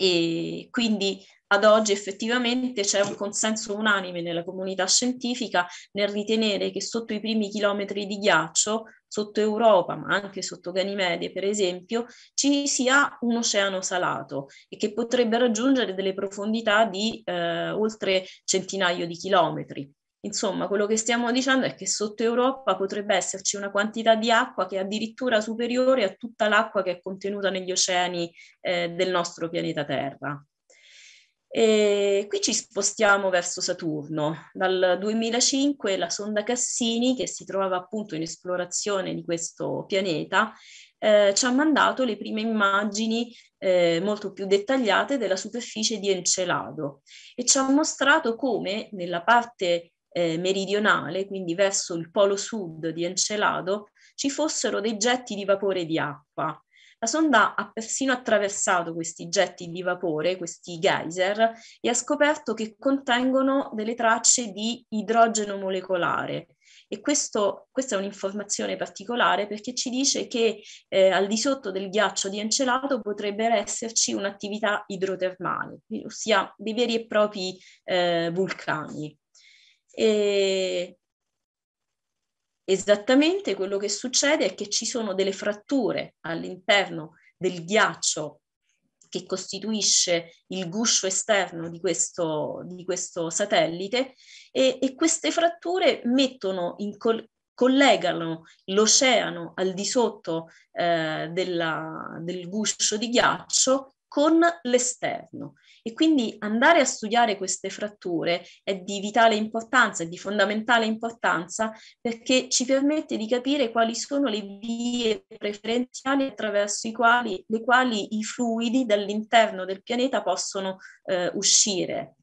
E quindi ad oggi effettivamente c'è un consenso unanime nella comunità scientifica nel ritenere che sotto i primi chilometri di ghiaccio, sotto Europa, ma anche sotto Ganimede per esempio, ci sia un oceano salato e che potrebbe raggiungere delle profondità di eh, oltre centinaio di chilometri. Insomma, quello che stiamo dicendo è che sotto Europa potrebbe esserci una quantità di acqua che è addirittura superiore a tutta l'acqua che è contenuta negli oceani eh, del nostro pianeta Terra. E qui ci spostiamo verso Saturno. Dal 2005 la sonda Cassini, che si trovava appunto in esplorazione di questo pianeta, eh, ci ha mandato le prime immagini eh, molto più dettagliate della superficie di Encelado e ci ha mostrato come nella parte eh, meridionale, quindi verso il polo sud di Encelado, ci fossero dei getti di vapore di acqua. La sonda ha persino attraversato questi getti di vapore, questi geyser, e ha scoperto che contengono delle tracce di idrogeno molecolare. E questo, questa è un'informazione particolare perché ci dice che eh, al di sotto del ghiaccio di Encelado potrebbe esserci un'attività idrotermale, ossia dei veri e propri eh, vulcani. E esattamente quello che succede è che ci sono delle fratture all'interno del ghiaccio che costituisce il guscio esterno di questo, di questo satellite e, e, queste fratture mettono in col- collegano l'oceano al di sotto eh, della, del guscio di ghiaccio con l'esterno e quindi andare a studiare queste fratture è di vitale importanza, è di fondamentale importanza perché ci permette di capire quali sono le vie preferenziali attraverso quali, le quali i fluidi dall'interno del pianeta possono eh, uscire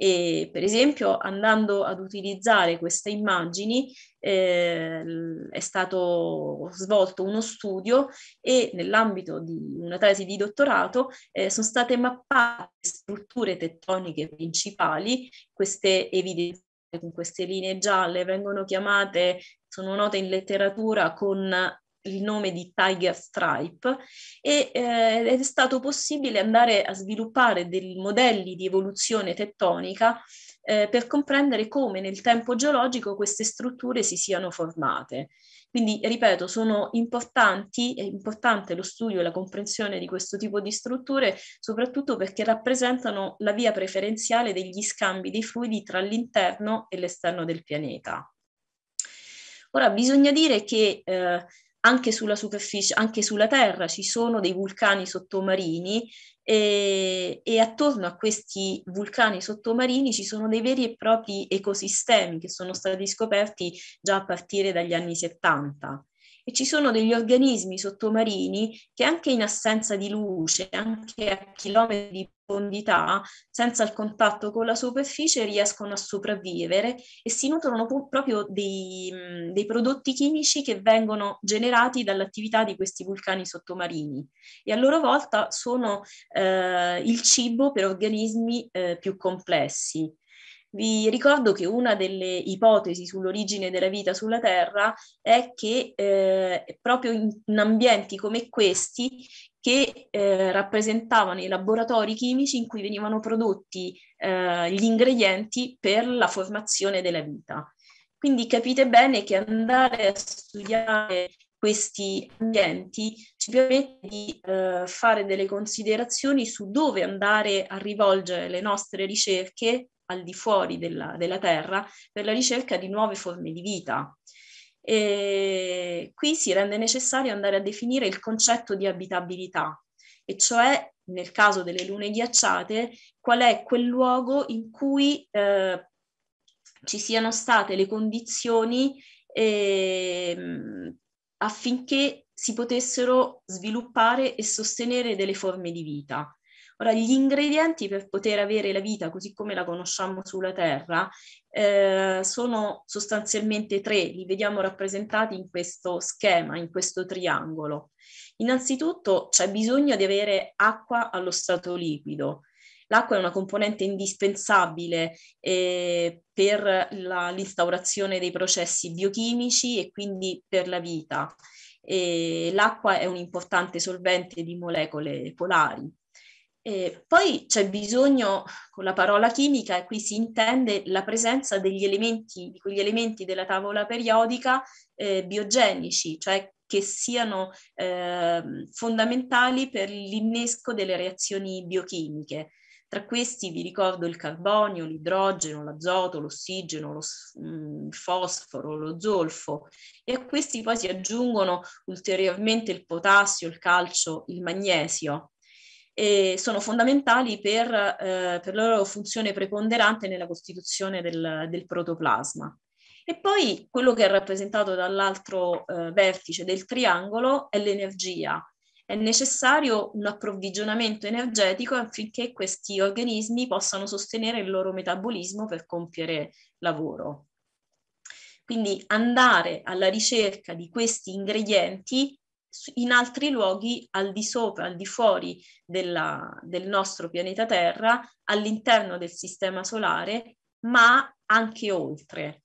e per esempio andando ad utilizzare queste immagini eh, è stato svolto uno studio e nell'ambito di una tesi di dottorato eh, sono state mappate strutture tettoniche principali, queste evidenziate con queste linee gialle vengono chiamate, sono note in letteratura con il nome di Tiger Stripe e, eh, ed è stato possibile andare a sviluppare dei modelli di evoluzione tettonica eh, per comprendere come nel tempo geologico queste strutture si siano formate. Quindi, ripeto, sono importanti, è importante lo studio e la comprensione di questo tipo di strutture, soprattutto perché rappresentano la via preferenziale degli scambi dei fluidi tra l'interno e l'esterno del pianeta. Ora, bisogna dire che eh, anche sulla superficie, anche sulla Terra ci sono dei vulcani sottomarini e, e, attorno a questi vulcani sottomarini ci sono dei veri e propri ecosistemi che sono stati scoperti già a partire dagli anni 70 e ci sono degli organismi sottomarini che anche in assenza di luce, anche a chilometri di profondità, senza il contatto con la superficie, riescono a sopravvivere e si nutrono proprio dei, dei prodotti chimici che vengono generati dall'attività di questi vulcani sottomarini e a loro volta sono eh, il cibo per organismi eh, più complessi. Vi ricordo che una delle ipotesi sull'origine della vita sulla Terra è che eh, proprio in ambienti come questi che eh, rappresentavano i laboratori chimici in cui venivano prodotti eh, gli ingredienti per la formazione della vita. Quindi capite bene che andare a studiare questi ambienti ci permette di eh, fare delle considerazioni su dove andare a rivolgere le nostre ricerche al di fuori della, della Terra per la ricerca di nuove forme di vita. E qui si rende necessario andare a definire il concetto di abitabilità, e cioè nel caso delle lune ghiacciate, qual è quel luogo in cui eh, ci siano state le condizioni eh, affinché si potessero sviluppare e sostenere delle forme di vita. Ora, gli ingredienti per poter avere la vita così come la conosciamo sulla Terra eh, sono sostanzialmente tre, li vediamo rappresentati in questo schema, in questo triangolo. Innanzitutto c'è bisogno di avere acqua allo stato liquido. L'acqua è una componente indispensabile eh, per la, l'instaurazione dei processi biochimici e quindi per la vita. E l'acqua è un importante solvente di molecole polari. E poi c'è bisogno, con la parola chimica, e qui si intende la presenza degli elementi, di quegli elementi della tavola periodica eh, biogenici, cioè che siano eh, fondamentali per l'innesco delle reazioni biochimiche. Tra questi vi ricordo il carbonio, l'idrogeno, l'azoto, l'ossigeno, lo, mm, il fosforo, lo zolfo e a questi poi si aggiungono ulteriormente il potassio, il calcio, il magnesio e sono fondamentali per, eh, per la loro funzione preponderante nella costituzione del, del protoplasma. E poi quello che è rappresentato dall'altro eh, vertice del triangolo è l'energia. È necessario un approvvigionamento energetico affinché questi organismi possano sostenere il loro metabolismo per compiere lavoro. Quindi andare alla ricerca di questi ingredienti in altri luoghi al di sopra, al di fuori della, del nostro pianeta Terra, all'interno del sistema solare, ma anche oltre.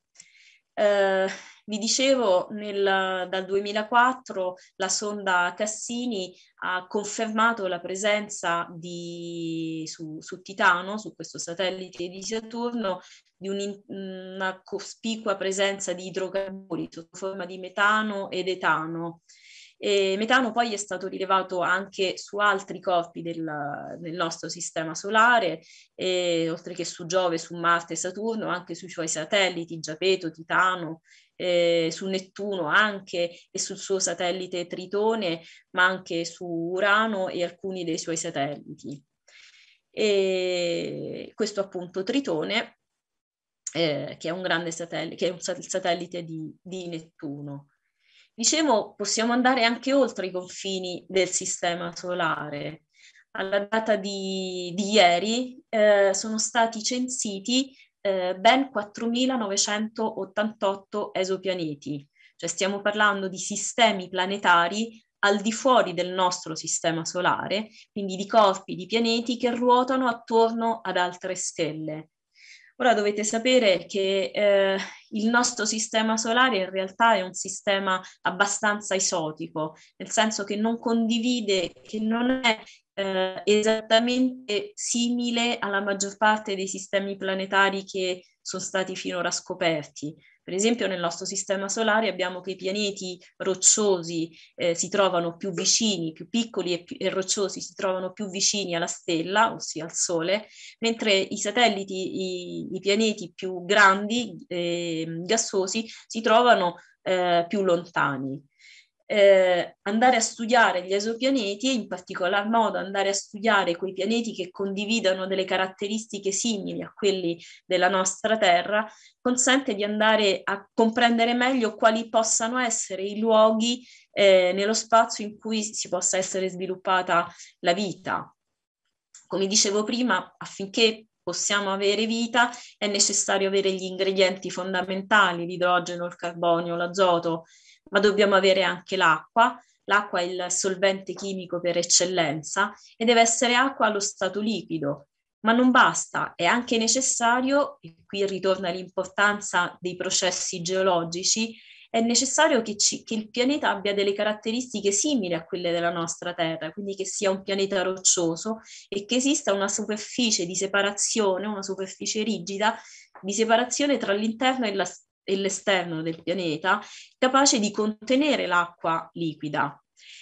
Eh, vi dicevo, nel, dal 2004 la sonda Cassini ha confermato la presenza di, su, su, Titano, su questo satellite di Saturno, di un, una cospicua presenza di idrocarburi sotto forma di metano ed etano. E metano poi è stato rilevato anche su altri corpi del, del nostro sistema solare, eh, oltre che su Giove, su Marte e Saturno, anche sui suoi satelliti, Giapeto, Titano, eh, su Nettuno anche e sul suo satellite Tritone, ma anche su Urano e alcuni dei suoi satelliti. E questo appunto Tritone, eh, che è un grande satellite, che è un satellite di, di Nettuno. Dicevo, possiamo andare anche oltre i confini del sistema solare. Alla data di, di ieri eh, sono stati censiti eh, ben 4.988 esopianeti, cioè stiamo parlando di sistemi planetari al di fuori del nostro sistema solare, quindi di corpi di pianeti che ruotano attorno ad altre stelle. Ora dovete sapere che eh, il nostro sistema solare in realtà è un sistema abbastanza esotico, nel senso che non condivide, che non è eh, esattamente simile alla maggior parte dei sistemi planetari che sono stati finora scoperti. Per esempio nel nostro sistema solare abbiamo che i pianeti rocciosi eh, si trovano più vicini, più piccoli e, più, e, rocciosi si trovano più vicini alla stella, ossia al Sole, mentre i satelliti, i, i pianeti più grandi, eh, gassosi, si trovano eh, più lontani eh, andare a studiare gli esopianeti e in particolar modo andare a studiare quei pianeti che condividono delle caratteristiche simili a quelli della nostra Terra, consente di andare a comprendere meglio quali possano essere i luoghi eh, nello spazio in cui si possa essere sviluppata la vita. Come dicevo prima, affinché possiamo avere vita, è necessario avere gli ingredienti fondamentali, l'idrogeno, il carbonio, l'azoto, ma dobbiamo avere anche l'acqua. L'acqua è il solvente chimico per eccellenza e deve essere acqua allo stato liquido, ma non basta, è anche necessario, e qui ritorna l'importanza dei processi geologici, è necessario che, ci, che, il pianeta abbia delle caratteristiche simili a quelle della nostra Terra, quindi che sia un pianeta roccioso e che esista una superficie di separazione, una superficie rigida di separazione tra l'interno e la, e l'esterno del pianeta capace di contenere l'acqua liquida.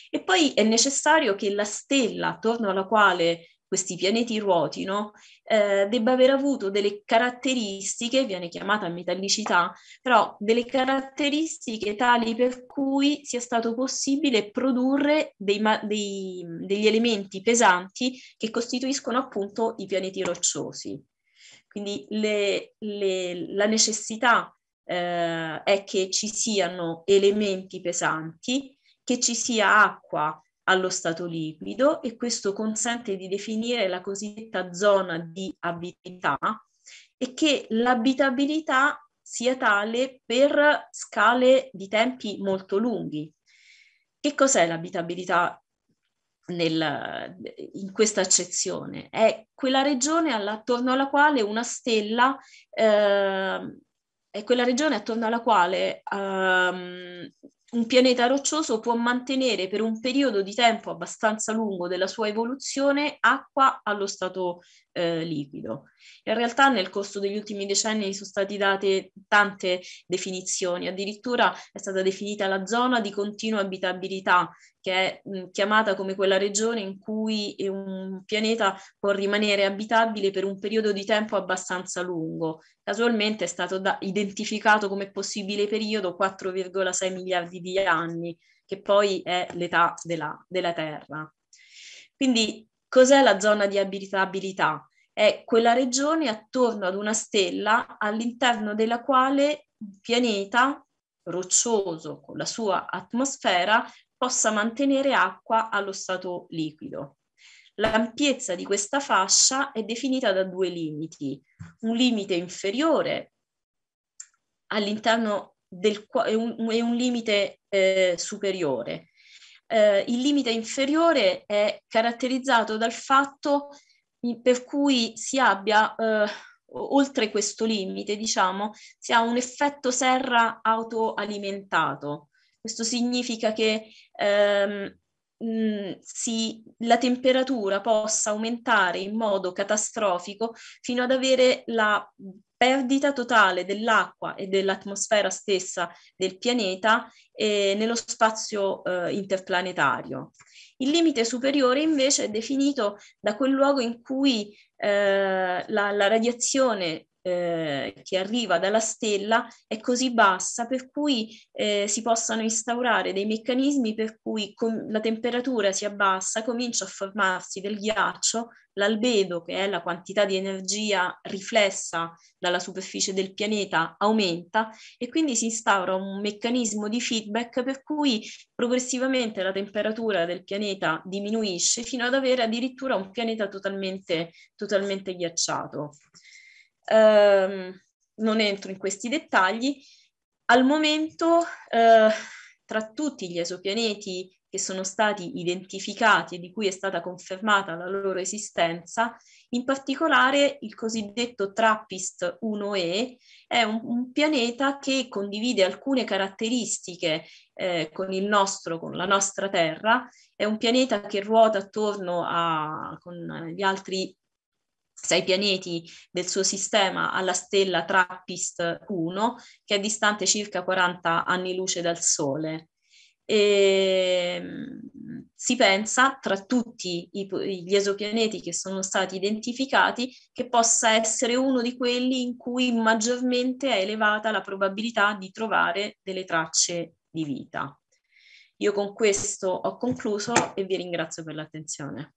E poi è necessario che la stella attorno alla quale questi pianeti ruotino eh, debba aver avuto delle caratteristiche, viene chiamata metallicità, però delle caratteristiche tali per cui sia stato possibile produrre dei, dei, degli elementi pesanti che costituiscono appunto i pianeti rocciosi. Quindi le, le, la necessità eh, è che ci siano elementi pesanti, che ci sia acqua allo stato liquido e questo consente di definire la cosiddetta zona di abitabilità e che l'abitabilità sia tale per scale di tempi molto lunghi. Che cos'è l'abitabilità nel, in questa accezione? È quella regione attorno alla quale una stella eh, è quella regione attorno alla quale um, un pianeta roccioso può mantenere per un periodo di tempo abbastanza lungo della sua evoluzione acqua allo stato eh, liquido. In realtà nel corso degli ultimi decenni sono state date tante definizioni, addirittura è stata definita la zona di continua abitabilità, che è mh, chiamata come quella regione in cui eh, un pianeta può rimanere abitabile per un periodo di tempo abbastanza lungo. Casualmente è stato da- identificato come possibile periodo 4,6 miliardi di anni, che poi è l'età della, della Terra. Quindi Cos'è la zona di abitabilità? È quella regione attorno ad una stella all'interno della quale un pianeta roccioso con la sua atmosfera possa mantenere acqua allo stato liquido. L'ampiezza di questa fascia è definita da due limiti, un limite inferiore all'interno del, e un, e un limite eh, superiore eh, il limite inferiore è caratterizzato dal fatto per cui si abbia, eh, oltre questo limite, diciamo, si ha un effetto serra autoalimentato. Questo significa che ehm, si, la temperatura possa aumentare in modo catastrofico fino ad avere la perdita totale dell'acqua e dell'atmosfera stessa del pianeta eh, nello spazio eh, interplanetario. Il limite superiore invece è definito da quel luogo in cui eh, la, la, radiazione eh, che arriva dalla stella è così bassa per cui eh, si possano instaurare dei meccanismi per cui com- la temperatura si abbassa, comincia a formarsi del ghiaccio, l'albedo, che è la quantità di energia riflessa dalla superficie del pianeta, aumenta e quindi si instaura un meccanismo di feedback per cui progressivamente la temperatura del pianeta diminuisce fino ad avere addirittura un pianeta totalmente, totalmente ghiacciato ehm, non entro in questi dettagli. Al momento, eh, tra tutti gli esopianeti che sono stati identificati e di cui è stata confermata la loro esistenza, in particolare il cosiddetto Trappist 1E è un, un pianeta che condivide alcune caratteristiche eh, con il nostro, con la nostra Terra, è un pianeta che ruota attorno a, con gli altri sei pianeti del suo sistema alla stella Trappist 1, che è distante circa 40 anni luce dal Sole. E, ehm, si pensa, tra tutti gli esopianeti che sono stati identificati, che possa essere uno di quelli in cui maggiormente è elevata la probabilità di trovare delle tracce di vita. Io con questo ho concluso e vi ringrazio per l'attenzione.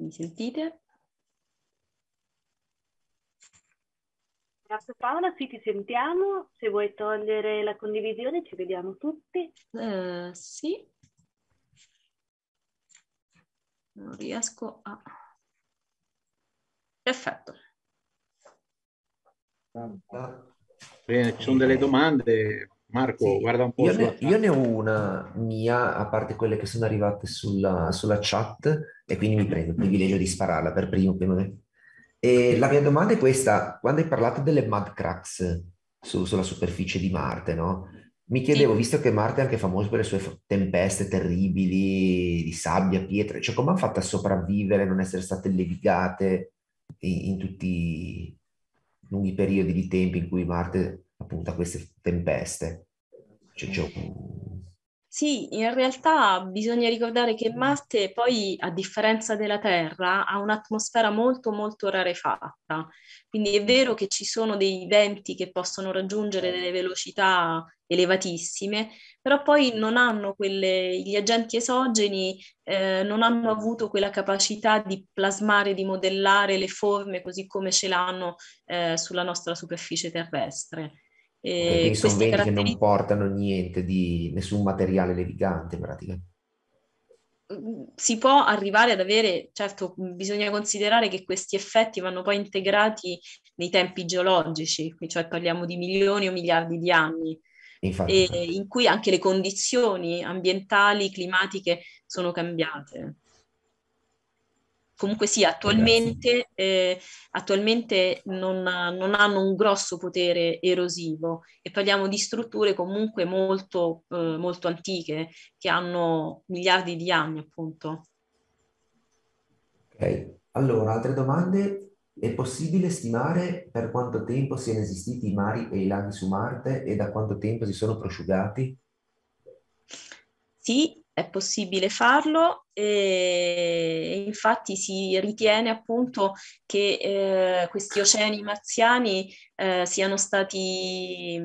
Mi sentite? Grazie Paola, sì ti sentiamo. Se vuoi togliere la condivisione ci vediamo tutti. Eh, sì. Non riesco a... Perfetto. Bene, ci sono delle domande. Marco, sì, guarda un po'. Io ne, io ne, ho una mia, a parte quelle che sono arrivate sulla, sulla chat, e quindi mi prendo il privilegio di spararla per primo. Eh. E la mia domanda è questa, quando hai parlato delle mud cracks su, sulla superficie di Marte, no? Mi chiedevo, visto che Marte è anche famoso per le sue tempeste terribili di sabbia, pietre, cioè come hanno fatto a sopravvivere, non essere state levigate in, in tutti i lunghi periodi di tempo in cui Marte appunto a queste tempeste. Cioè, cioè... Sì, in realtà bisogna ricordare che Marte poi, a differenza della Terra, ha un'atmosfera molto molto rarefatta. Quindi è vero che ci sono dei venti che possono raggiungere delle velocità elevatissime, però poi non hanno quelle, gli agenti esogeni eh, non hanno avuto quella capacità di plasmare, di modellare le forme così come ce l'hanno eh, sulla nostra superficie terrestre. E okay, quindi sono venti caratteri... che non portano niente di nessun materiale levigante in pratica. Si può arrivare ad avere, certo, bisogna considerare che questi effetti vanno poi integrati nei tempi geologici, cioè parliamo di milioni o miliardi di anni. Infatti, infatti. in cui anche le condizioni ambientali, climatiche sono cambiate comunque sì, attualmente, eh, attualmente non, non, hanno un grosso potere erosivo e parliamo di strutture comunque molto, eh, molto antiche che hanno miliardi di anni appunto. Ok, allora altre domande? È possibile stimare per quanto tempo siano esistiti i mari e i laghi su Marte e da quanto tempo si sono prosciugati? Sì, è possibile farlo e infatti si ritiene appunto che eh, questi oceani marziani eh, siano stati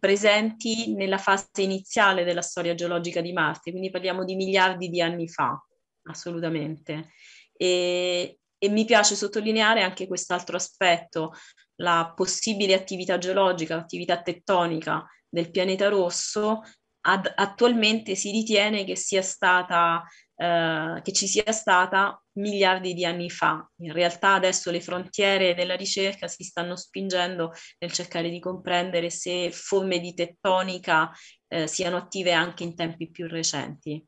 presenti nella fase iniziale della storia geologica di Marte, quindi parliamo di miliardi di anni fa, assolutamente. E, e mi piace sottolineare anche quest'altro aspetto, la possibile attività geologica, l'attività tettonica del pianeta rosso ad, attualmente si ritiene che sia stata eh, che ci sia stata miliardi di anni fa. In realtà adesso le frontiere della ricerca si stanno spingendo nel cercare di comprendere se forme di tettonica eh, siano attive anche in tempi più recenti.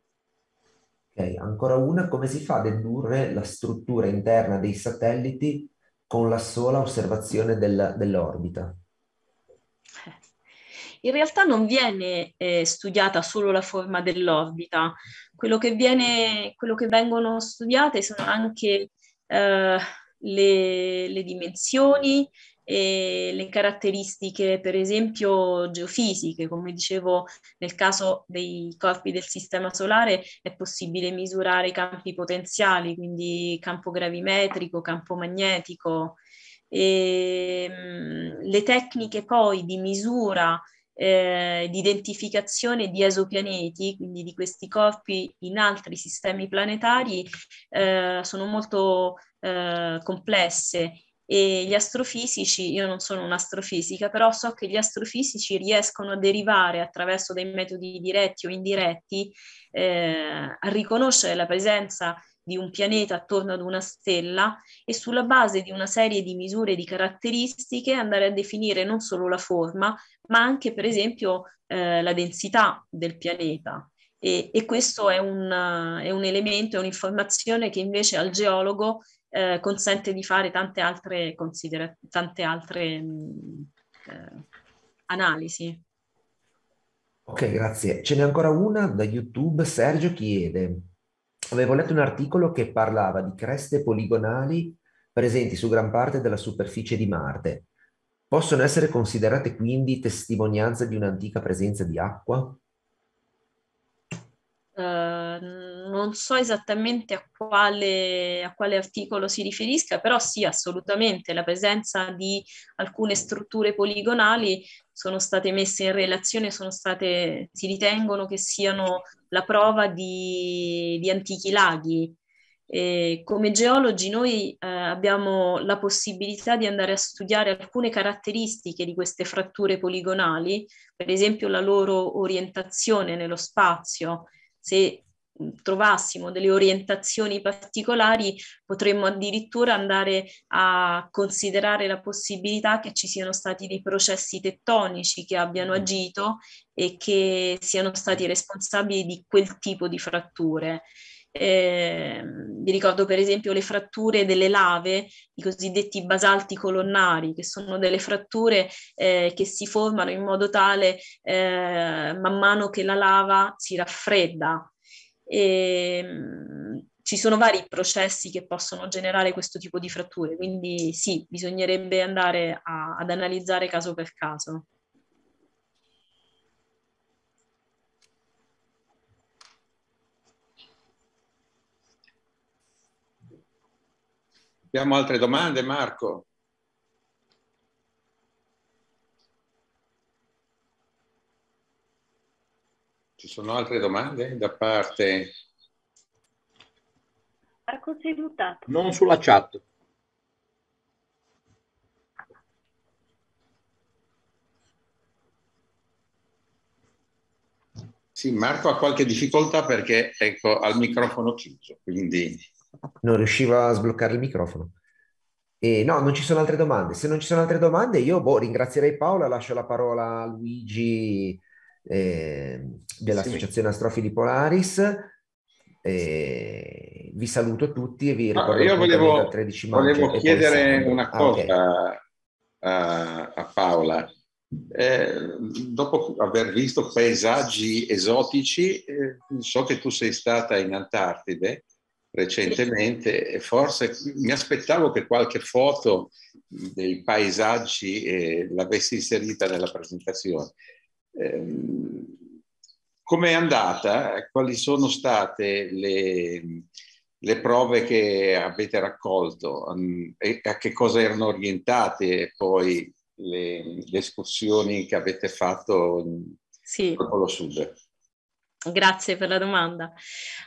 Ok, ancora una, come si fa a dedurre la struttura interna dei satelliti con la sola osservazione del, dell'orbita? in realtà non viene eh, studiata solo la forma dell'orbita, quello che, viene, quello che vengono studiate sono anche eh, le, le, dimensioni e le caratteristiche, per esempio, geofisiche. Come dicevo, nel caso dei corpi del Sistema Solare è possibile misurare i campi potenziali, quindi campo gravimetrico, campo magnetico. E, ehm, le tecniche poi di misura eh, di identificazione di esopianeti, quindi di questi corpi in altri sistemi planetari, eh, sono molto eh, complesse e gli astrofisici, io non sono un'astrofisica, però so che gli astrofisici riescono a derivare attraverso dei metodi diretti o indiretti eh, a riconoscere la presenza di un pianeta attorno ad una stella e sulla base di una serie di misure di caratteristiche andare a definire non solo la forma, ma anche per esempio eh, la densità del pianeta. E, e questo è un, è un, elemento, è un'informazione che invece al geologo eh, consente di fare tante altre, considera- tante altre mh, mm, eh, analisi. Ok, grazie. Ce n'è ancora una da YouTube. Sergio chiede, avevo letto un articolo che parlava di creste poligonali presenti su gran parte della superficie di Marte. Possono essere considerate quindi testimonianze di un'antica presenza di acqua? Uh, non so esattamente a quale, a quale, articolo si riferisca, però sì, assolutamente la presenza di alcune strutture poligonali sono state messe in relazione, state, si ritengono che siano la prova di, di antichi laghi, e come geologi noi eh, abbiamo la possibilità di andare a studiare alcune caratteristiche di queste fratture poligonali, per esempio la loro orientazione nello spazio. Se mm, trovassimo delle orientazioni particolari, potremmo addirittura andare a considerare la possibilità che ci siano stati dei processi tettonici che abbiano mm. agito e che siano stati responsabili di quel tipo di fratture. Ehm, vi ricordo per esempio le fratture delle lave, i cosiddetti basalti colonnari, che sono delle fratture eh, che si formano in modo tale eh, man mano che la lava si raffredda. E, ehm, ci sono vari processi che possono generare questo tipo di fratture, quindi sì, bisognerebbe andare a, ad analizzare caso per caso. Abbiamo altre domande, Marco? Ci sono altre domande da parte... Marco sei mutato. Non sulla chat. Sì, Marco ha qualche difficoltà perché ecco, al microfono chiuso, quindi non riuscivo a sbloccare il microfono. E no, non ci sono altre domande. Se non ci sono altre domande, io boh, ringrazierei Paola, lascio la parola a Luigi eh, dell'Associazione sì. Astrofili Polaris. Eh, vi saluto tutti e vi ricordo ah, io volevo, 13 maggio volevo chiedere poi... una cosa ah, okay. a, a, Paola. Eh, dopo aver visto paesaggi esotici, eh, so che tu sei stata in Antartide recentemente e forse mi aspettavo che qualche foto dei paesaggi eh, l'avessi inserita nella presentazione. Ehm, Come è andata? Quali sono state le, le prove che avete raccolto? Mm, e a che cosa erano orientate poi le, le escursioni che avete fatto sì. in Sud? Grazie per la domanda.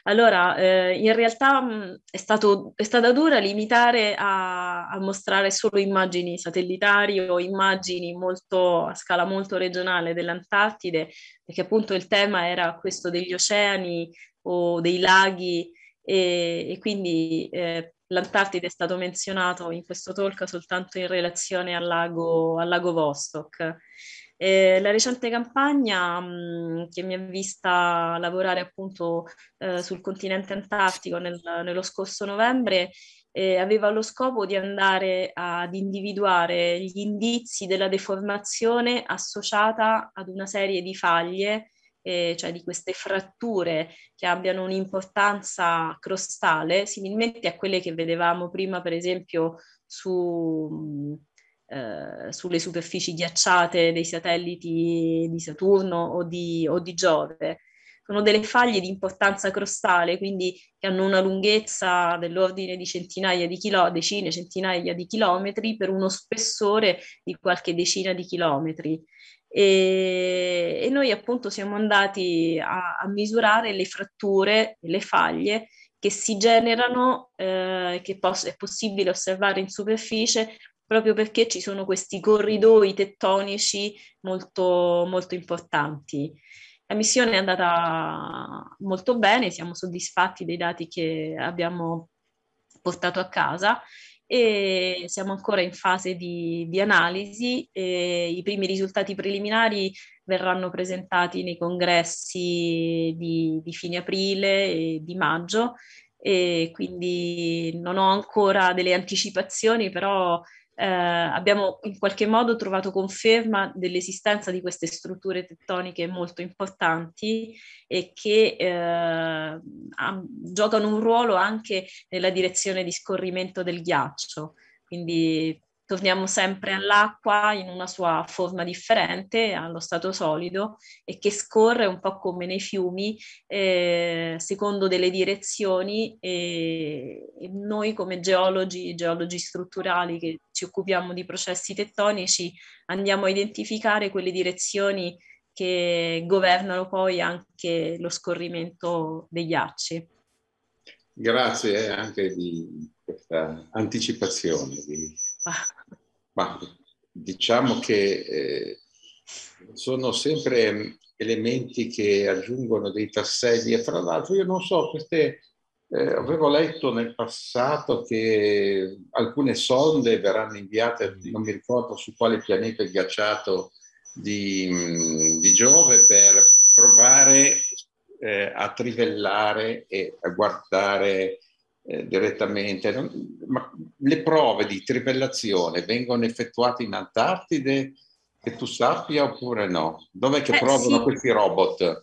Allora, eh, in realtà mh, mm, è, stato, è, stata dura limitare a, a, mostrare solo immagini satellitari o immagini molto, a scala molto regionale dell'Antartide, perché appunto il tema era questo degli oceani o dei laghi e, e quindi eh, l'Antartide è stato menzionato in questo talk soltanto in relazione al lago, al lago Vostok eh, la recente campagna mh, che mi ha vista lavorare appunto eh, sul continente antartico nel, nello scorso novembre eh, aveva lo scopo di andare ad individuare gli indizi della deformazione associata ad una serie di faglie eh, cioè di queste fratture che abbiano un'importanza crostale, similmente a quelle che vedevamo prima, per esempio, su, eh, sulle superfici ghiacciate dei satelliti di Saturno o di, o di Giove. Sono delle faglie di importanza crostale, quindi che hanno una lunghezza dell'ordine di centinaia di chilometri, decine, centinaia di chilometri per uno spessore di qualche decina di chilometri. E, e, noi appunto siamo andati a, a, misurare le fratture, le faglie che si generano, eh, che poss- è possibile osservare in superficie proprio perché ci sono questi corridoi tettonici molto, molto importanti. La missione è andata molto bene, siamo soddisfatti dei dati che abbiamo portato a casa e siamo ancora in fase di, di analisi. I primi risultati preliminari verranno presentati nei congressi di, di fine aprile e di maggio e quindi non ho ancora delle anticipazioni, però eh, abbiamo in qualche modo trovato conferma dell'esistenza di queste strutture tettoniche molto importanti e che eh, a, giocano un ruolo anche nella direzione di scorrimento del ghiaccio. Quindi torniamo sempre all'acqua in una sua forma differente, allo stato solido e che scorre un po' come nei fiumi eh, secondo delle direzioni e, e noi come geologi, geologi strutturali che ci occupiamo di processi tettonici andiamo a identificare quelle direzioni che governano poi anche lo scorrimento dei ghiacci. Grazie eh, anche di questa anticipazione di ma diciamo che eh, sono sempre elementi che aggiungono dei tasselli e fra l'altro io non so, queste, eh, avevo letto nel passato che alcune sonde verranno inviate, non mi ricordo su quale pianeta è ghiacciato di, mm, di Giove, per provare eh, a trivellare e a guardare eh, direttamente, non, ma le prove di trivellazione vengono effettuate in Antartide, che tu sappia oppure no? Dov'è che eh, provano sì. questi robot?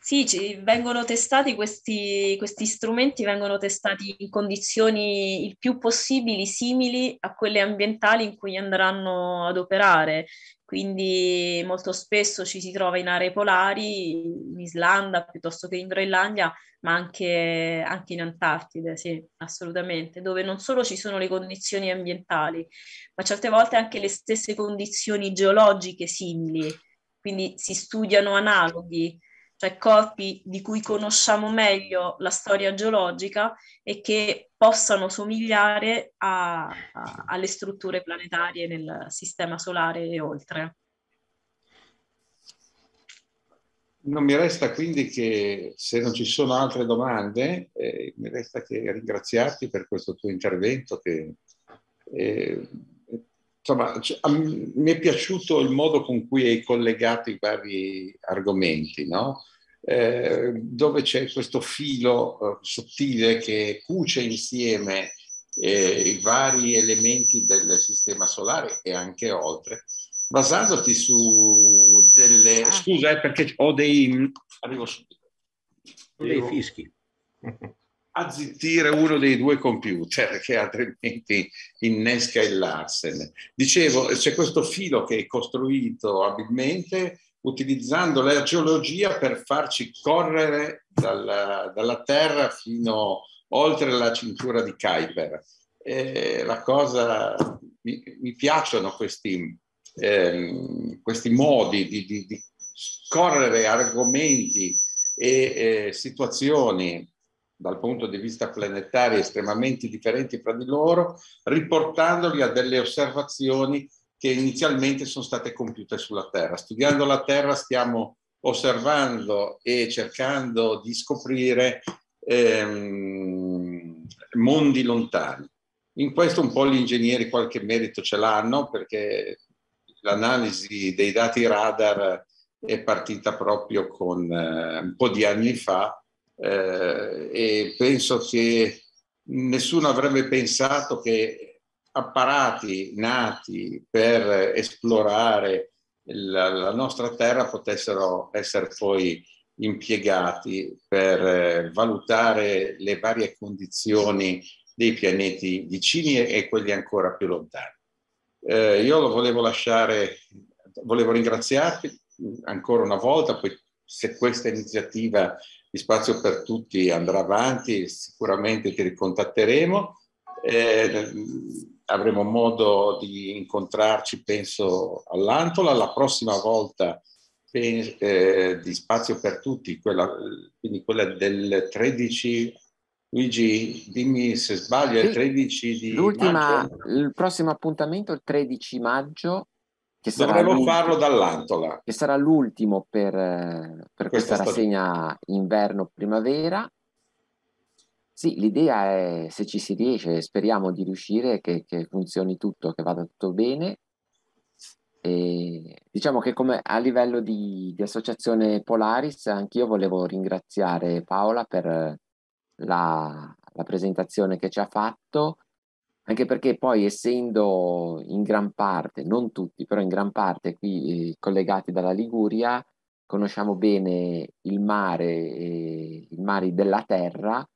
Sì, ci, vengono testati questi, questi, strumenti, vengono testati in condizioni il più possibili simili a quelle ambientali in cui andranno ad operare. Quindi molto spesso ci si trova in aree polari, in Islanda piuttosto che in Groenlandia, ma anche, anche in Antartide, sì, assolutamente, dove non solo ci sono le condizioni ambientali, ma certe volte anche le stesse condizioni geologiche simili, quindi si studiano analoghi, cioè corpi di cui conosciamo meglio la storia geologica e che possano somigliare a, a, alle strutture planetarie nel sistema solare e oltre. Non mi resta quindi che, se non ci sono altre domande, eh, mi resta che ringraziarti per questo tuo intervento che eh, insomma, a, mi è piaciuto il modo con cui hai collegato i vari argomenti, no? eh, dove c'è questo filo eh, sottile che cuce insieme eh, i vari elementi del sistema solare e anche oltre, basandoti su delle... Ah. Scusa, Scusa, eh, perché ho dei... Mm, arrivo subito. dei fischi. azzittire uno dei due computer cioè, che altrimenti innesca il Larsen. Dicevo, c'è questo filo che è costruito abilmente utilizzando la geologia per farci correre dalla, dalla Terra fino oltre la cintura di Kuiper. E la cosa, mi, mi piacciono questi, ehm, questi modi di, di, di, scorrere argomenti e eh, situazioni dal punto di vista planetario estremamente differenti fra di loro, riportandoli a delle osservazioni che inizialmente sono state compiute sulla Terra. Studiando la Terra stiamo osservando e cercando di scoprire ehm, mondi lontani. In questo un po' gli ingegneri qualche merito ce l'hanno perché l'analisi dei dati radar è partita proprio con eh, un po' di anni fa eh, e penso che nessuno avrebbe pensato che apparati nati per esplorare la, la nostra terra potessero essere poi impiegati per eh, valutare le varie condizioni dei pianeti vicini e quelli ancora più lontani. Eh, io lo volevo lasciare, volevo ringraziarti ancora una volta, poi se questa iniziativa Spazio per Tutti andrà avanti, sicuramente ti ricontatteremo. Eh, avremo modo di incontrarci, penso, all'Antola. La prossima volta eh, di Spazio per Tutti, quella, quindi quella del 13 Luigi, dimmi se sbaglio, è il 13 di L'ultima, maggio. Il prossimo appuntamento è il 13 maggio che Dovremmo farlo dall'Antola. Che sarà l'ultimo per, eh, per questa, questa rassegna inverno-primavera. Sì, l'idea è, se ci si riesce, speriamo di riuscire, che, che funzioni tutto, che vada tutto bene. E diciamo che come a livello di, di associazione Polaris, anch'io volevo ringraziare Paola per eh, la, la presentazione che ci ha fatto anche perché poi essendo in gran parte, non tutti, però in gran parte qui eh, collegati dalla Liguria, conosciamo bene il mare e eh, i mari della terra,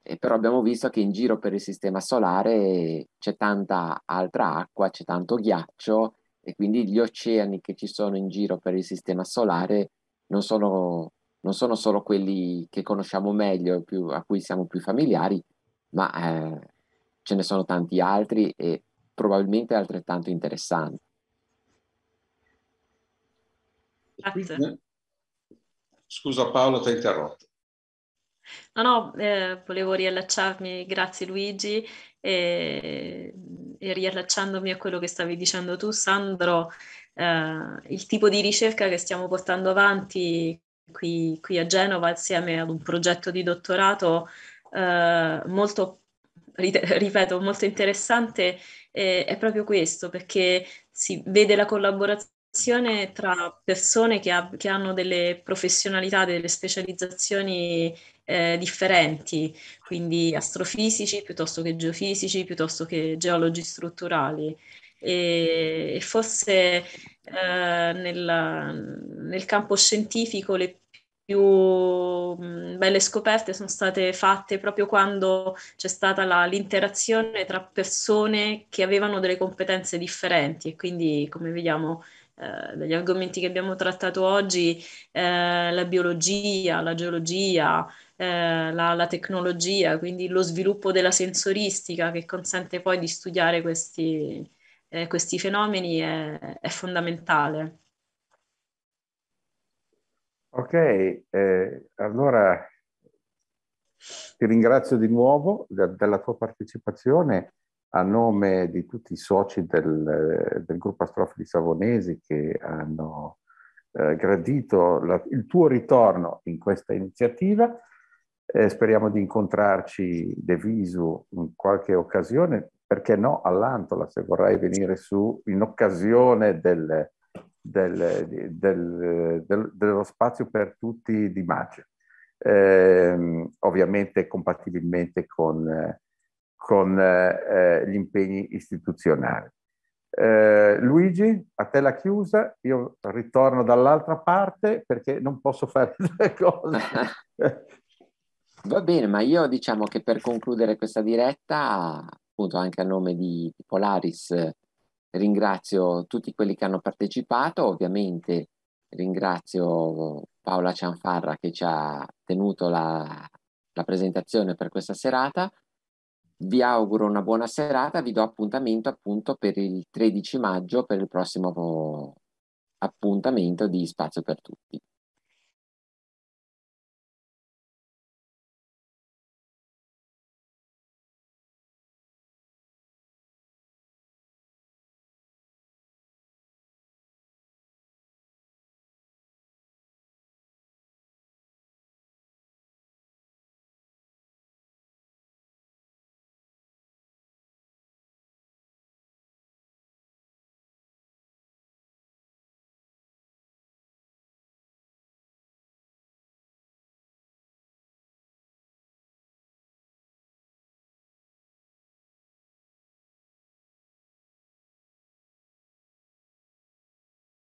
e eh, però abbiamo visto che in giro per il sistema solare c'è tanta altra acqua, c'è tanto ghiaccio e quindi gli oceani che ci sono in giro per il sistema solare non sono, non sono solo quelli che conosciamo meglio, più, a cui siamo più familiari, ma eh, ce ne sono tanti altri e probabilmente altrettanto interessanti. Grazie. Eh, scusa Paolo, ti ho interrotto. No, no, eh, volevo riallacciarmi, grazie Luigi, e, e, riallacciandomi a quello che stavi dicendo tu, Sandro, eh, il tipo di ricerca che stiamo portando avanti qui, qui a Genova insieme ad un progetto di dottorato eh, molto ripeto, molto interessante eh, è proprio questo, perché si vede la collaborazione tra persone che, ha, che hanno delle professionalità, delle specializzazioni eh, differenti, quindi astrofisici piuttosto che geofisici, piuttosto che geologi strutturali. E, e forse eh, nel, nel campo scientifico le più belle scoperte sono state fatte proprio quando c'è stata la, l'interazione tra persone che avevano delle competenze differenti e quindi come vediamo eh, dagli argomenti che abbiamo trattato oggi, eh, la biologia, la geologia, eh, la, la, tecnologia, quindi lo sviluppo della sensoristica che consente poi di studiare questi, eh, questi fenomeni è, è fondamentale. Ok, eh, allora ti ringrazio di nuovo de della tua partecipazione a nome di tutti i soci del, del gruppo Astrofili Savonesi che hanno eh, gradito la, il tuo ritorno in questa iniziativa. Eh, speriamo di incontrarci de visu in qualche occasione, perché no all'Antola se vorrai venire su in occasione del, del, del, del, dello spazio per tutti di Mace, eh, ovviamente compatibilmente con, con eh, gli impegni istituzionali. Eh, Luigi, a te la chiusa, io ritorno dall'altra parte perché non posso fare due cose. Va bene, ma io diciamo che per concludere questa diretta, appunto anche a nome di Polaris, Ringrazio tutti quelli che hanno partecipato, ovviamente ringrazio Paola Cianfarra che ci ha tenuto la, la presentazione per questa serata. Vi auguro una buona serata, vi do appuntamento appunto per il 13 maggio per il prossimo appuntamento di Spazio per Tutti.